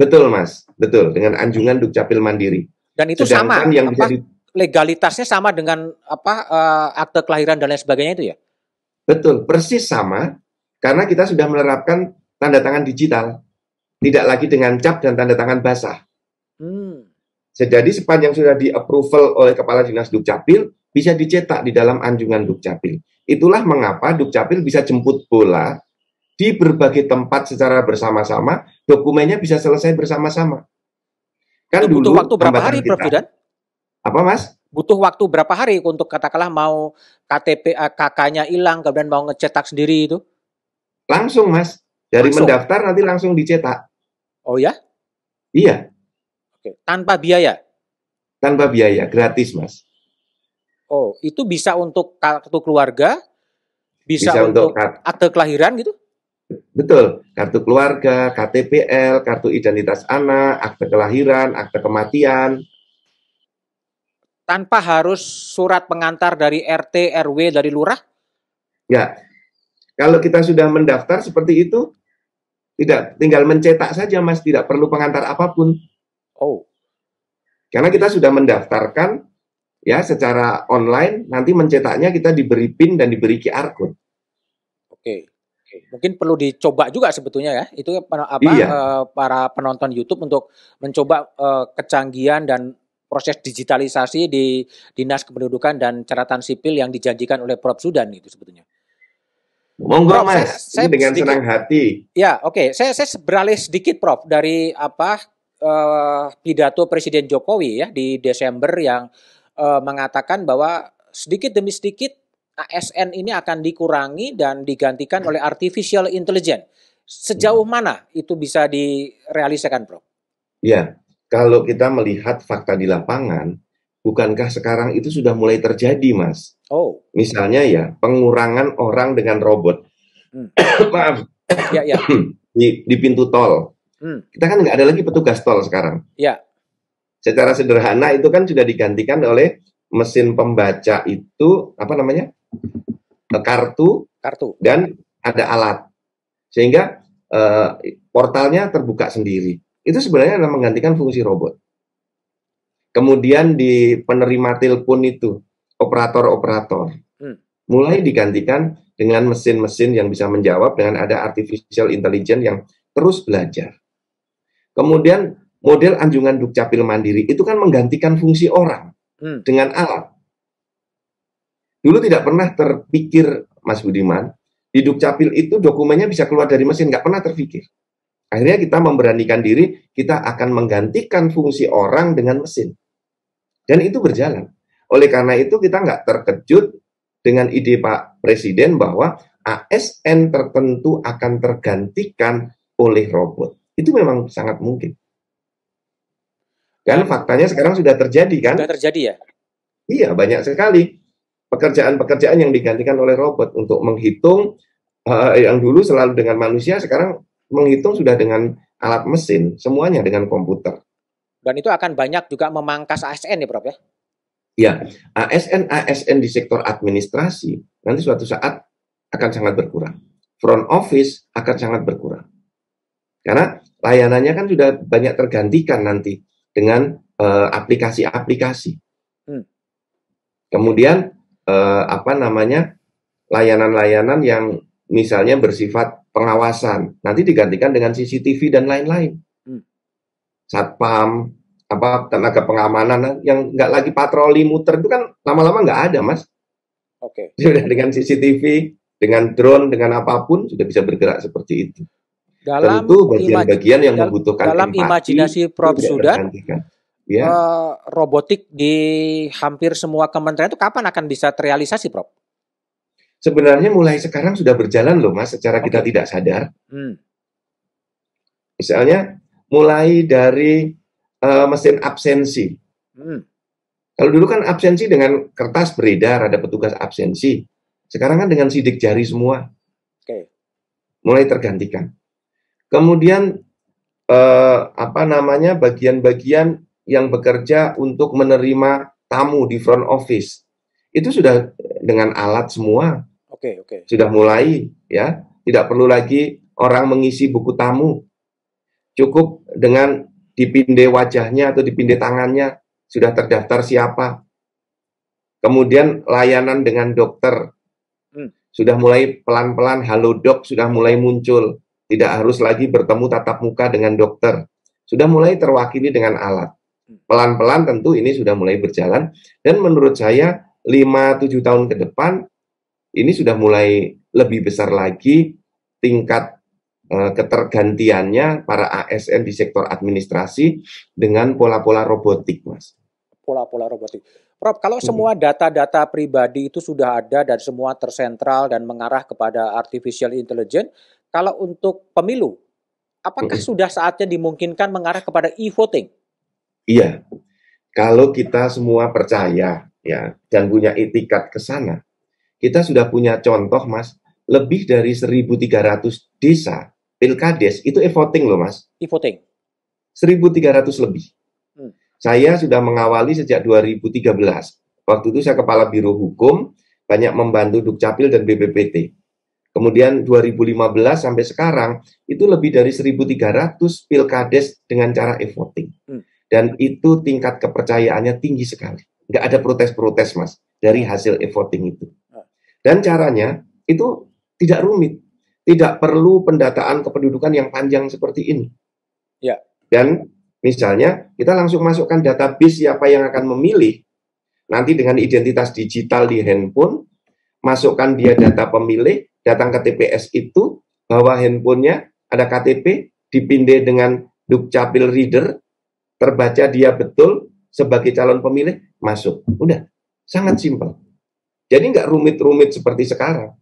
Betul, Mas. Betul, dengan anjungan Dukcapil Mandiri. Dan itu Sedangkan sama yang apa, bisa legalitasnya sama dengan apa uh, akte kelahiran dan lain sebagainya itu ya? Betul, persis sama karena kita sudah menerapkan tanda tangan digital tidak lagi dengan cap dan tanda tangan basah. Hmm. Jadi sepanjang sudah di approval oleh Kepala Dinas Dukcapil, bisa dicetak di dalam anjungan Dukcapil. Itulah mengapa Dukcapil bisa jemput bola di berbagai tempat secara bersama-sama, dokumennya bisa selesai bersama-sama. Kan Itu dulu butuh waktu berapa hari, Prof. Yudan? Apa, Mas? Butuh waktu berapa hari untuk katakanlah mau KTP eh, KK-nya hilang, kemudian mau ngecetak sendiri itu? Langsung, Mas. Dari langsung. mendaftar nanti langsung dicetak. Oh ya? Iya. Oke, tanpa biaya. Tanpa biaya, gratis, Mas. Oh, itu bisa untuk kartu keluarga, bisa, bisa untuk, untuk akte kelahiran gitu? Betul, kartu keluarga, KTPL, kartu identitas anak, akte kelahiran, akte kematian. Tanpa harus surat pengantar dari RT, RW, dari lurah? Ya, kalau kita sudah mendaftar seperti itu, tidak, tinggal mencetak saja Mas, tidak perlu pengantar apapun. Oh. Karena kita sudah mendaftarkan ya secara online, nanti mencetaknya kita diberi PIN dan diberi QR code. Oke. Mungkin perlu dicoba juga sebetulnya ya. Itu apa iya. Eh, para penonton YouTube untuk mencoba eh, kecanggihan dan proses digitalisasi di Dinas Kependudukan dan Catatan Sipil yang dijanjikan oleh Prof Sudan itu sebetulnya. Monggo Mas, saya, saya dengan senang hati. Ya, oke. Okay. Saya saya beralih sedikit Prof dari apa uh, pidato Presiden Jokowi ya di Desember yang uh, mengatakan bahwa sedikit demi sedikit ASN ini akan dikurangi dan digantikan oleh artificial intelligence. Sejauh hmm. mana itu bisa direalisasikan, Prof? Ya, kalau kita melihat fakta di lapangan, bukankah sekarang itu sudah mulai terjadi, Mas? Oh. Misalnya ya, pengurangan orang dengan robot. Hmm. <coughs> Maaf. Ya, ya. <coughs> di, di pintu tol. Hmm. Kita kan nggak ada lagi petugas tol sekarang. Ya. Secara sederhana itu kan sudah digantikan oleh mesin pembaca itu apa namanya? Eh, kartu kartu dan ada alat. Sehingga uh, portalnya terbuka sendiri. Itu sebenarnya adalah menggantikan fungsi robot. Kemudian di penerima telepon itu operator-operator hmm. mulai digantikan dengan mesin-mesin yang bisa menjawab dengan ada artificial intelligence yang terus belajar. Kemudian model anjungan dukcapil mandiri itu kan menggantikan fungsi orang hmm. dengan alat. Dulu tidak pernah terpikir Mas Budiman di Dukcapil itu dokumennya bisa keluar dari mesin, nggak pernah terpikir. Akhirnya kita memberanikan diri, kita akan menggantikan fungsi orang dengan mesin. Dan itu berjalan. Oleh karena itu kita nggak terkejut dengan ide Pak Presiden bahwa ASN tertentu akan tergantikan oleh robot. Itu memang sangat mungkin. Dan nah. faktanya sekarang sudah terjadi kan? Sudah terjadi ya? Iya, banyak sekali pekerjaan-pekerjaan yang digantikan oleh robot untuk menghitung uh, yang dulu selalu dengan manusia sekarang menghitung sudah dengan alat mesin, semuanya dengan komputer. Dan itu akan banyak juga memangkas ASN ya Prof ya? Ya, ASN-ASN di sektor administrasi nanti suatu saat akan sangat berkurang. Front office akan sangat berkurang. Karena layanannya kan sudah banyak tergantikan nanti dengan uh, aplikasi-aplikasi. Hmm. Kemudian uh, apa namanya layanan-layanan yang misalnya bersifat pengawasan nanti digantikan dengan CCTV dan lain-lain satpam, apa tenaga pengamanan yang nggak lagi patroli muter itu kan lama-lama nggak ada, Mas. Oke. Okay. <laughs> Sudah dengan CCTV, dengan drone, dengan apapun sudah bisa bergerak seperti itu. Dalam Tentu bagian-bagian yang membutuhkan dalam empati, imajinasi Prof sudah ya. Eh, robotik di hampir semua kementerian itu kapan akan bisa terrealisasi, Prof? Sebenarnya mulai sekarang sudah berjalan loh, Mas, secara okay. kita tidak sadar. Hmm. Misalnya mulai dari uh, mesin absensi. Hmm. Kalau dulu kan absensi dengan kertas beredar, ada petugas absensi. Sekarang kan dengan sidik jari semua, okay. mulai tergantikan. Kemudian eh, apa namanya bagian-bagian yang bekerja untuk menerima tamu di front office itu sudah dengan alat semua. Oke okay, oke. Okay. Sudah mulai ya, tidak perlu lagi orang mengisi buku tamu. Cukup dengan dipindai wajahnya atau dipindai tangannya, sudah terdaftar siapa. Kemudian layanan dengan dokter, hmm. sudah mulai pelan-pelan halo dok sudah mulai muncul. Tidak harus lagi bertemu tatap muka dengan dokter. Sudah mulai terwakili dengan alat. Hmm. Pelan-pelan tentu ini sudah mulai berjalan. Dan menurut saya 5-7 tahun ke depan, ini sudah mulai lebih besar lagi tingkat Eh, ketergantiannya para ASN di sektor administrasi dengan pola-pola robotik, Mas. Pola-pola robotik. Prof, kalau hmm. semua data-data pribadi itu sudah ada dan semua tersentral dan mengarah kepada artificial intelligence, kalau untuk pemilu, apakah hmm. sudah saatnya dimungkinkan mengarah kepada e-voting? Iya. Kalau kita semua percaya ya dan punya etikat ke sana, kita sudah punya contoh, Mas, lebih dari 1.300 desa pilkades itu e-voting loh mas. E-voting. 1.300 lebih. Hmm. Saya sudah mengawali sejak 2013. Waktu itu saya kepala biro hukum, banyak membantu Dukcapil dan BPPT. Kemudian 2015 sampai sekarang itu lebih dari 1.300 pilkades dengan cara e-voting. Hmm. Dan itu tingkat kepercayaannya tinggi sekali. Nggak ada protes-protes mas dari hasil e-voting itu. Hmm. Dan caranya itu tidak rumit tidak perlu pendataan kependudukan yang panjang seperti ini. Ya. Dan misalnya kita langsung masukkan database siapa yang akan memilih, nanti dengan identitas digital di handphone, masukkan dia data pemilih, datang ke TPS itu, bawa handphonenya, ada KTP, dipindai dengan Dukcapil Reader, terbaca dia betul sebagai calon pemilih, masuk. Udah, sangat simpel. Jadi nggak rumit-rumit seperti sekarang.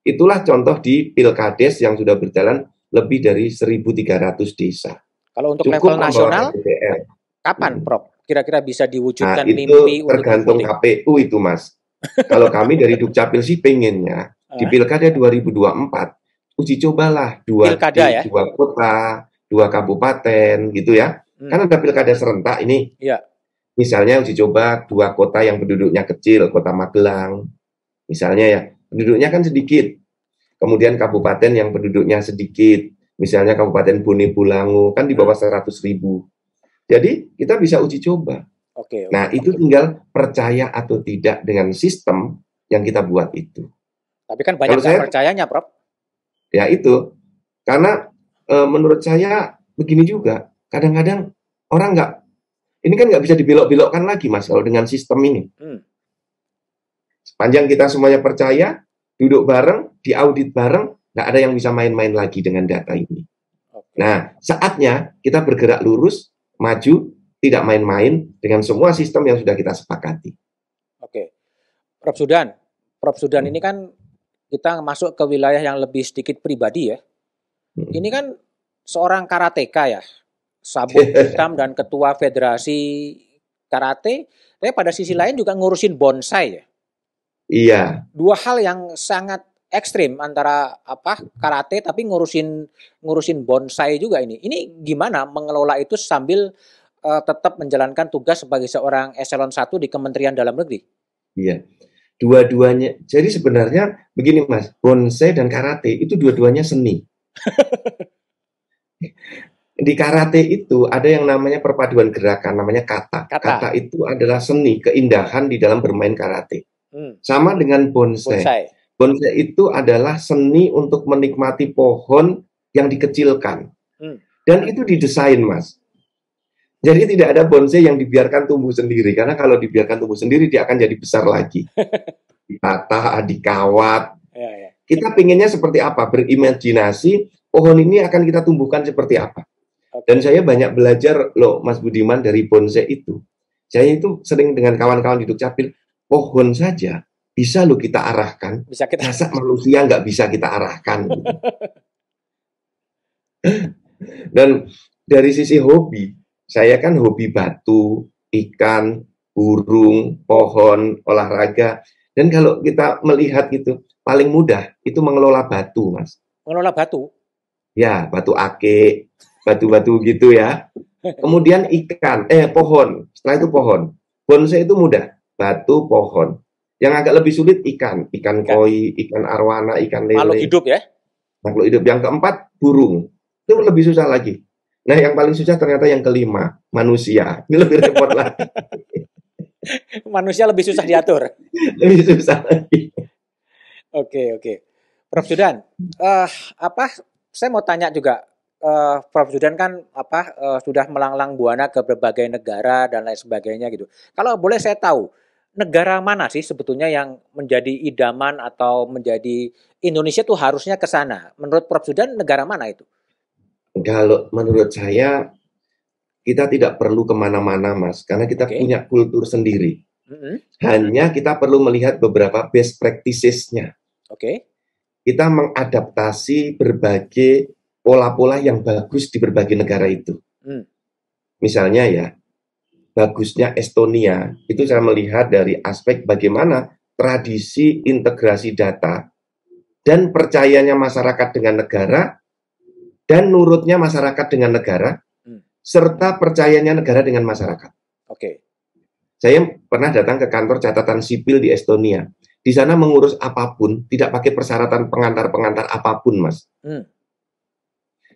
Itulah contoh di Pilkades yang sudah berjalan lebih dari 1.300 desa. Kalau untuk Cukup level nasional, DPR. kapan hmm. Prof? Kira-kira bisa diwujudkan nah, itu mimpi tergantung KPU itu Mas. <laughs> Kalau kami dari Dukcapil sih pengennya di ah. Pilkada 2024 uji cobalah dua pilkada, di, ya? dua kota, dua kabupaten gitu ya. Hmm. Karena ada Pilkada serentak ini. Ya. Misalnya uji coba dua kota yang penduduknya kecil, Kota Magelang misalnya ya penduduknya kan sedikit. Kemudian kabupaten yang penduduknya sedikit, misalnya Kabupaten Bone Bulango kan di bawah 100 ribu. Jadi kita bisa uji coba. Oke. Okay, nah okay. itu tinggal percaya atau tidak dengan sistem yang kita buat itu. Tapi kan banyak Kalau saya, percayanya, Prof. Ya itu, karena e, menurut saya begini juga, kadang-kadang orang nggak ini kan nggak bisa dibelok-belokkan lagi mas kalau dengan sistem ini. Hmm. Panjang kita semuanya percaya, duduk bareng, diaudit bareng, nggak ada yang bisa main-main lagi dengan data ini. Nah, saatnya kita bergerak lurus, maju, tidak main-main dengan semua sistem yang sudah kita sepakati. Oke. Prof. Sudan, Prof. Sudan hmm. ini kan kita masuk ke wilayah yang lebih sedikit pribadi ya. Hmm. Ini kan seorang karateka ya, sabun <laughs> hitam dan ketua federasi karate, tapi pada sisi lain juga ngurusin bonsai ya. Iya. Dua hal yang sangat ekstrim antara apa karate tapi ngurusin ngurusin bonsai juga ini. Ini gimana mengelola itu sambil uh, tetap menjalankan tugas sebagai seorang eselon 1 di Kementerian Dalam Negeri? Iya. Dua-duanya. Jadi sebenarnya begini Mas, bonsai dan karate itu dua-duanya seni. <laughs> di karate itu ada yang namanya perpaduan gerakan namanya kata. kata. Kata itu adalah seni, keindahan di dalam bermain karate. Hmm. Sama dengan bonsai. bonsai. Bonsai itu adalah seni untuk menikmati pohon yang dikecilkan. Hmm. Dan itu didesain, Mas. Jadi tidak ada bonsai yang dibiarkan tumbuh sendiri karena kalau dibiarkan tumbuh sendiri dia akan jadi besar lagi. <laughs> Ditata, dikawat. Ya, ya. Kita pinginnya seperti apa? Berimajinasi pohon ini akan kita tumbuhkan seperti apa. Dan saya banyak belajar loh Mas Budiman dari bonsai itu. Saya itu sering dengan kawan-kawan di Dukcapil, pohon saja bisa lo kita arahkan. Bisa kita. Masa manusia nggak bisa kita arahkan. <laughs> Dan dari sisi hobi, saya kan hobi batu, ikan, burung, pohon, olahraga. Dan kalau kita melihat itu, paling mudah itu mengelola batu, Mas. Mengelola batu? Ya, batu ake, batu-batu gitu ya. <laughs> Kemudian ikan, eh pohon. Setelah itu pohon. Bonsai itu mudah batu, pohon. Yang agak lebih sulit ikan, ikan koi, ikan arwana, ikan lele. Makhluk hidup ya? Makhluk hidup. Yang keempat burung. Itu lebih susah lagi. Nah, yang paling susah ternyata yang kelima, manusia. Ini lebih repot lagi. <laughs> manusia lebih susah diatur. <laughs> lebih susah lagi. Oke, oke. Prof Sudan, uh, eh, apa saya mau tanya juga uh, Prof Sudan kan apa uh, sudah melanglang buana ke berbagai negara dan lain sebagainya gitu. Kalau boleh saya tahu, negara mana sih sebetulnya yang menjadi idaman atau menjadi Indonesia tuh harusnya ke sana? Menurut Prof Sudan negara mana itu? Kalau menurut saya kita tidak perlu kemana-mana mas, karena kita okay. punya kultur sendiri. Mm-hmm. Hanya kita perlu melihat beberapa best practices-nya. Oke. Okay. Kita mengadaptasi berbagai pola-pola yang bagus di berbagai negara itu. Mm. Misalnya ya, bagusnya Estonia itu saya melihat dari aspek bagaimana tradisi integrasi data dan percayanya masyarakat dengan negara dan nurutnya masyarakat dengan negara hmm. serta percayanya negara dengan masyarakat. Oke. Okay. Saya pernah datang ke kantor catatan sipil di Estonia. Di sana mengurus apapun, tidak pakai persyaratan pengantar-pengantar apapun, Mas. Hmm.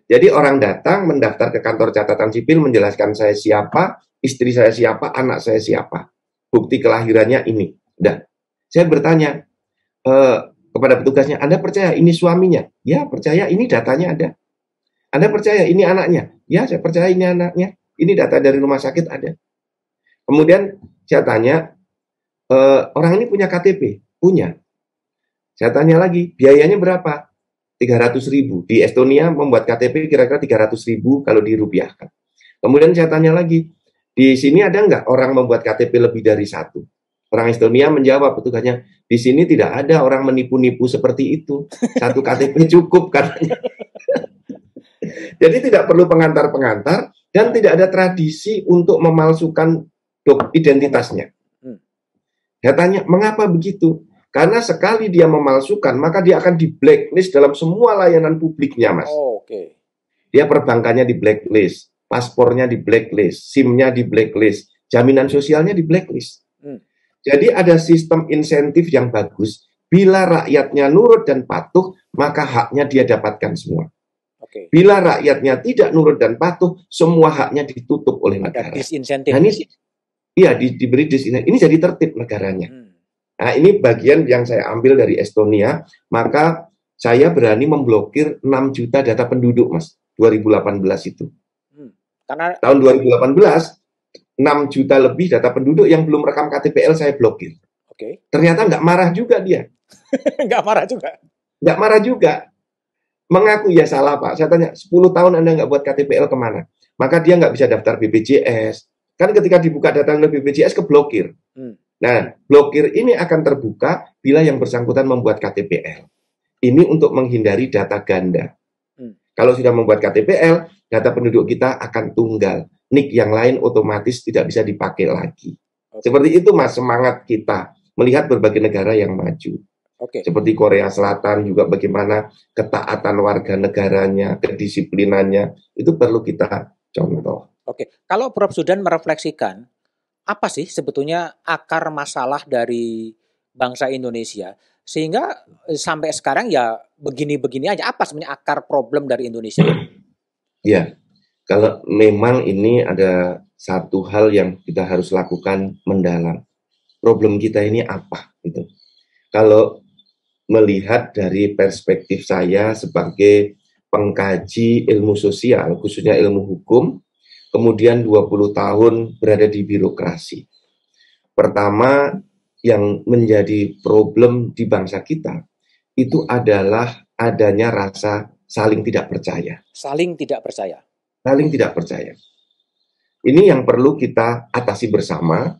Jadi orang datang mendaftar ke kantor catatan sipil, menjelaskan saya siapa, istri saya siapa, anak saya siapa, bukti kelahirannya ini. Dan Saya bertanya e, kepada petugasnya, Anda percaya ini suaminya? Ya, percaya ini datanya ada. Anda percaya ini anaknya? Ya, saya percaya ini anaknya. Ini data dari rumah sakit ada. Kemudian saya tanya, e, orang ini punya KTP? Punya. Saya tanya lagi, biayanya berapa? 300 ribu. Di Estonia membuat KTP kira-kira 300 ribu kalau dirupiahkan. Kemudian saya tanya lagi, di sini ada nggak orang membuat KTP lebih dari satu? Orang Estonia menjawab petugasnya, di sini tidak ada orang menipu-nipu seperti itu. Satu KTP <laughs> cukup katanya. <laughs> Jadi tidak perlu pengantar-pengantar dan tidak ada tradisi untuk memalsukan dok identitasnya. Saya hmm. tanya, mengapa begitu? Karena sekali dia memalsukan, maka dia akan di blacklist dalam semua layanan publiknya, Mas. Oh, Oke. Okay. Dia perbankannya di blacklist, paspornya di blacklist, SIM-nya di blacklist, jaminan hmm. sosialnya di blacklist. Hmm. Jadi ada sistem insentif yang bagus. Bila rakyatnya nurut dan patuh, maka haknya dia dapatkan semua. Okay. Bila rakyatnya tidak nurut dan patuh, semua haknya ditutup oleh negara. disinsentif. Nah, ini iya di, diberi disinsentif. Ini jadi tertib negaranya. Hmm. Nah, ini bagian yang saya ambil dari Estonia, maka saya berani memblokir 6 juta data penduduk, Mas, 2018 itu. Karena tahun 2018 6 juta lebih data penduduk yang belum rekam KTPL saya blokir. Oke. Okay. Ternyata nggak marah juga dia. <laughs> nggak marah juga. Nggak marah juga. Mengaku ya salah Pak. Saya tanya 10 tahun Anda nggak buat KTPL kemana? Maka dia nggak bisa daftar BPJS. Kan ketika dibuka data oleh BPJS keblokir. Hmm. Nah, blokir ini akan terbuka bila yang bersangkutan membuat KTPL. Ini untuk menghindari data ganda. Kalau sudah membuat KTPL, data penduduk kita akan tunggal. NIK yang lain otomatis tidak bisa dipakai lagi. Okay. Seperti itu mas semangat kita melihat berbagai negara yang maju. Okay. Seperti Korea Selatan juga bagaimana ketaatan warga negaranya, kedisiplinannya itu perlu kita contoh. Oke, kalau Prof Sudan merefleksikan apa sih sebetulnya akar masalah dari bangsa Indonesia? Sehingga eh, sampai sekarang ya begini-begini aja. Apa sebenarnya akar problem dari Indonesia? Ya, Kalau memang ini ada satu hal yang kita harus lakukan mendalam. Problem kita ini apa gitu. Kalau melihat dari perspektif saya sebagai pengkaji ilmu sosial, khususnya ilmu hukum, kemudian 20 tahun berada di birokrasi. Pertama, yang menjadi problem di bangsa kita itu adalah adanya rasa saling tidak percaya. Saling tidak percaya. Saling tidak percaya. Ini yang perlu kita atasi bersama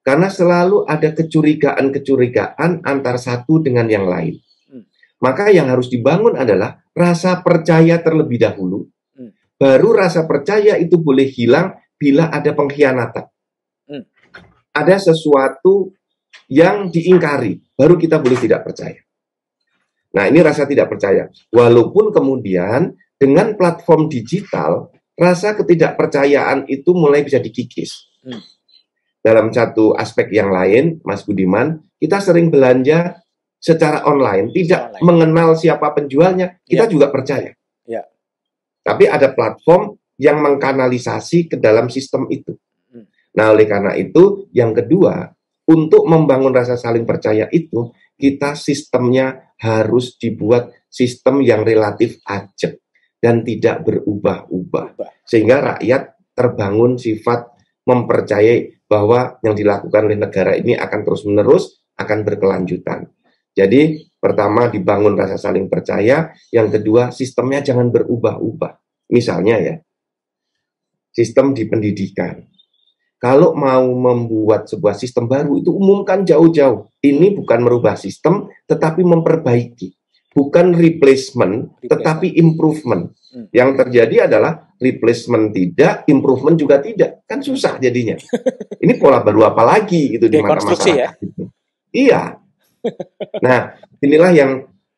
karena selalu ada kecurigaan-kecurigaan antar satu dengan yang lain. Hmm. Maka yang harus dibangun adalah rasa percaya terlebih dahulu. Hmm. Baru rasa percaya itu boleh hilang bila ada pengkhianatan. Hmm. Ada sesuatu yang diingkari, baru kita boleh tidak percaya. Nah, ini rasa tidak percaya. Walaupun kemudian dengan platform digital, rasa ketidakpercayaan itu mulai bisa dikikis. Hmm. Dalam satu aspek yang lain, Mas Budiman, kita sering belanja secara online, tidak online. mengenal siapa penjualnya, kita ya. juga percaya. Ya. Tapi ada platform yang mengkanalisasi ke dalam sistem itu. Hmm. Nah, oleh karena itu, yang kedua, untuk membangun rasa saling percaya itu, kita sistemnya harus dibuat sistem yang relatif ajak dan tidak berubah-ubah. Sehingga rakyat terbangun sifat mempercayai bahwa yang dilakukan oleh negara ini akan terus-menerus, akan berkelanjutan. Jadi, pertama dibangun rasa saling percaya, yang kedua sistemnya jangan berubah-ubah. Misalnya ya, sistem di pendidikan kalau mau membuat sebuah sistem baru itu umumkan jauh-jauh. Ini bukan merubah sistem, tetapi memperbaiki. Bukan replacement, tetapi improvement. Hmm. Yang terjadi adalah replacement tidak, improvement juga tidak. Kan susah jadinya. <laughs> Ini pola baru apa lagi gitu di mana masyarakat. Ya? Gitu. Iya. <laughs> Nah, inilah yang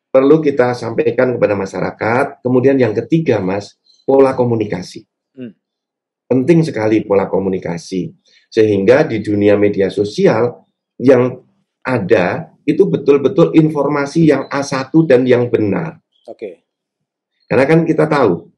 perlu kita sampaikan kepada masyarakat. Kemudian yang ketiga, Mas, pola komunikasi. Penting sekali pola komunikasi. Sehingga di dunia media sosial yang ada itu betul-betul informasi yang A1 dan yang benar. Oke. Okay. Karena kan kita tahu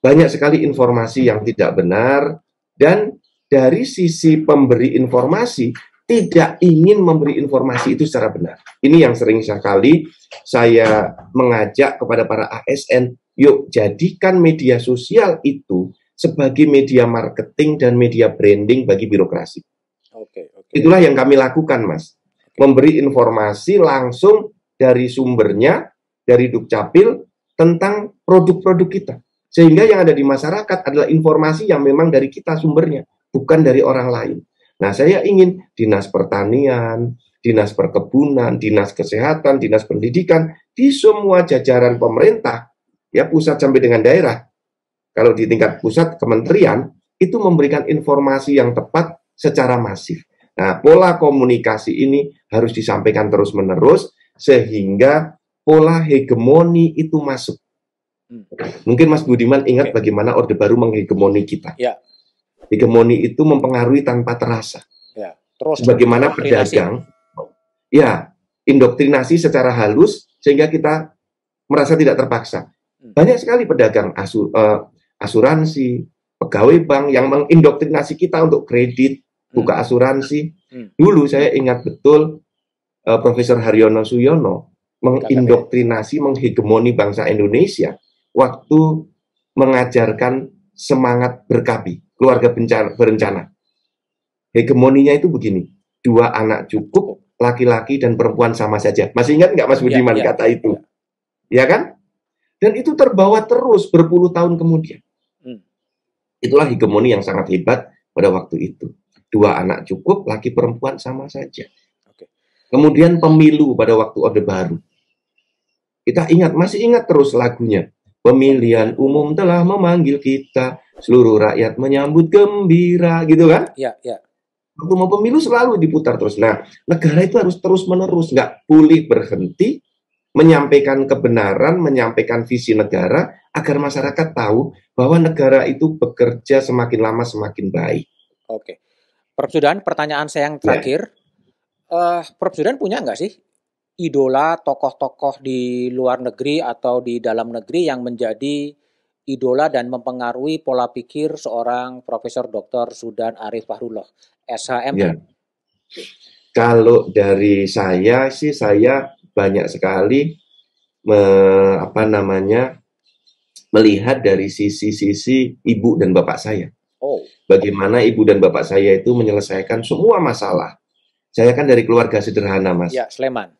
banyak sekali informasi yang tidak benar dan dari sisi pemberi informasi tidak ingin memberi informasi itu secara benar. Ini yang sering sekali saya mengajak kepada para ASN, yuk jadikan media sosial itu sebagai media marketing dan media branding bagi birokrasi. Oke, oke. Itulah yang kami lakukan, Mas. Memberi informasi langsung dari sumbernya, dari Dukcapil, tentang produk-produk kita. Sehingga yang ada di masyarakat adalah informasi yang memang dari kita sumbernya, bukan dari orang lain. Nah, saya ingin dinas pertanian, dinas perkebunan, dinas kesehatan, dinas pendidikan, di semua jajaran pemerintah, ya pusat sampai dengan daerah, kalau di tingkat pusat kementerian itu memberikan informasi yang tepat secara masif. Nah, pola komunikasi ini harus disampaikan terus-menerus sehingga pola hegemoni itu masuk. Hmm. Mungkin Mas Budiman ingat okay. bagaimana Orde Baru menghegemoni kita. Ya. Hegemoni itu mempengaruhi tanpa terasa. Ya. Terus bagaimana pedagang, ya indoktrinasi secara halus sehingga kita merasa tidak terpaksa. Hmm. Banyak sekali pedagang asu, uh, asuransi, pegawai bank yang mengindoktrinasi kita untuk kredit, hmm. buka asuransi. Hmm. Dulu saya ingat betul uh, Profesor Haryono Suyono mengindoktrinasi, menghegemoni bangsa Indonesia waktu mengajarkan semangat berkabi, keluarga bencana, berencana. Hegemoninya itu begini, dua anak cukup, laki-laki dan perempuan sama saja. Masih ingat nggak Mas iya, Budiman ya, ya, kata itu? Ya, ya kan? Dan itu terbawa terus berpuluh tahun kemudian. Hmm. Itulah hegemoni yang sangat hebat pada waktu itu. Dua anak cukup, laki perempuan sama saja. Kemudian pemilu pada waktu Orde Baru. Kita ingat, masih ingat terus lagunya. Pemilihan umum telah memanggil kita, seluruh rakyat menyambut gembira, gitu kan? Ya, ya. Waktu mau pemilu selalu diputar terus. Nah, negara itu harus terus menerus, nggak pulih berhenti, menyampaikan kebenaran, menyampaikan visi negara agar masyarakat tahu bahwa negara itu bekerja semakin lama semakin baik. Oke. Prof. Sudan, pertanyaan saya yang terakhir. Ya. Uh, Prof. Sudan punya nggak sih idola tokoh-tokoh di luar negeri atau di dalam negeri yang menjadi idola dan mempengaruhi pola pikir seorang Profesor Dr. Sudan Arif Fahrullah, SHM? Ya. Kalau dari saya sih, saya banyak sekali me, apa namanya melihat dari sisi-sisi ibu dan bapak saya. Oh. Bagaimana ibu dan bapak saya itu menyelesaikan semua masalah. Saya kan dari keluarga sederhana, Mas. Ya, Sleman.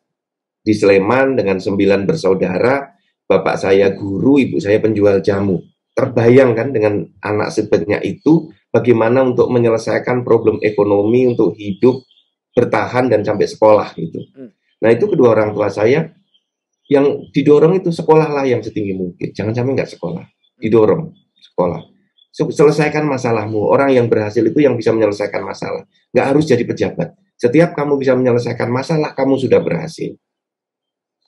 Di Sleman dengan sembilan bersaudara, bapak saya guru, ibu saya penjual jamu. Terbayang kan dengan anak sebanyak itu, bagaimana untuk menyelesaikan problem ekonomi untuk hidup bertahan dan sampai sekolah gitu. Hmm. Nah itu kedua orang tua saya yang didorong itu sekolahlah yang setinggi mungkin. Jangan sampai nggak sekolah, didorong sekolah. Selesaikan masalahmu. Orang yang berhasil itu yang bisa menyelesaikan masalah. Nggak harus jadi pejabat. Setiap kamu bisa menyelesaikan masalah, kamu sudah berhasil.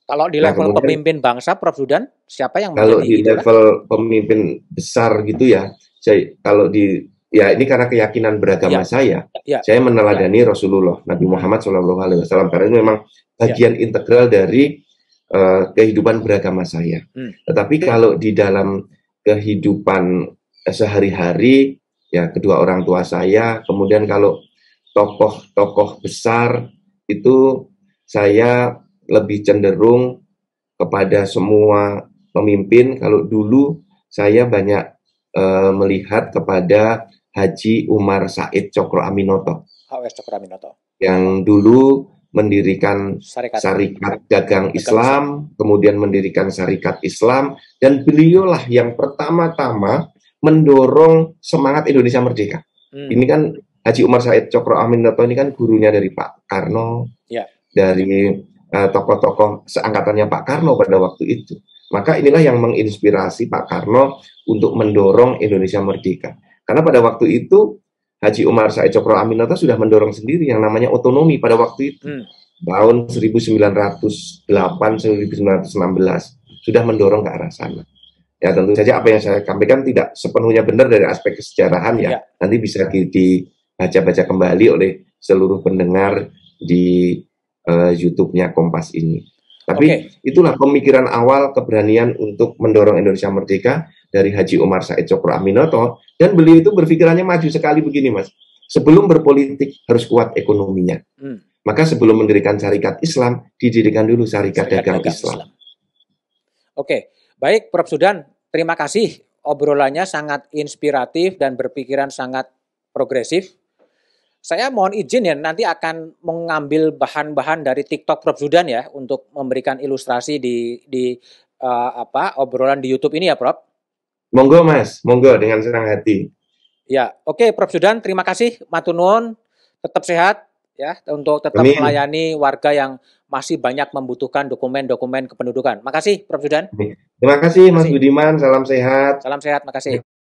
Kalau di nah, level nah, pemimpin bangsa, Prof. Sudan, siapa yang kalau di level pemimpin besar gitu ya, saya kalau di ya ini karena keyakinan beragama ya. saya, ya. saya meneladani ya. Rasulullah Nabi Muhammad SAW. Karena itu memang Ya. bagian ya. integral dari uh, kehidupan beragama saya. Hmm. Tetapi kalau di dalam kehidupan eh, sehari-hari, ya kedua orang tua saya, kemudian kalau tokoh-tokoh besar itu saya lebih cenderung kepada semua pemimpin. Kalau dulu saya banyak uh, melihat kepada Haji Umar Said Cokro Aminoto. H.W.S. Cokro Aminoto. Yang dulu mendirikan syarikat, syarikat Dagang Islam, kemudian mendirikan syarikat Islam, dan beliaulah yang pertama-tama mendorong semangat Indonesia Merdeka. Hmm. Ini kan Haji Umar Said Cokro Aminoto ini kan gurunya dari Pak Karno, ya. dari uh, tokoh-tokoh seangkatannya Pak Karno pada waktu itu. Maka inilah yang menginspirasi Pak Karno untuk mendorong Indonesia Merdeka. Karena pada waktu itu Haji Umar Said Cokro Aminata sudah mendorong sendiri yang namanya otonomi pada waktu itu. Hmm. Tahun 1908 1916 sudah mendorong ke arah sana. Ya tentu saja apa yang saya sampaikan tidak sepenuhnya benar dari aspek kesejarahan ya. ya. Nanti bisa dibaca-baca kembali oleh seluruh pendengar di uh, YouTube-nya Kompas ini. Tapi okay. itulah pemikiran awal keberanian untuk mendorong Indonesia merdeka dari Haji Umar Said Cokro Aminoto dan beliau itu berpikirannya maju sekali begini mas sebelum berpolitik harus kuat ekonominya hmm. maka sebelum mendirikan syarikat Islam didirikan dulu syarikat, syarikat dagang, Islam. Islam oke baik Prof Sudan terima kasih obrolannya sangat inspiratif dan berpikiran sangat progresif saya mohon izin ya nanti akan mengambil bahan-bahan dari TikTok Prof Sudan ya untuk memberikan ilustrasi di di uh, apa obrolan di YouTube ini ya Prof. Monggo Mas, monggo dengan senang hati. Ya, oke okay, Prof Sudan, terima kasih Matunun, tetap sehat ya untuk tetap Amin. melayani warga yang masih banyak membutuhkan dokumen-dokumen kependudukan. Makasih Prof Sudan. Terima kasih Mas Budiman, salam sehat. Salam sehat, makasih. Ya.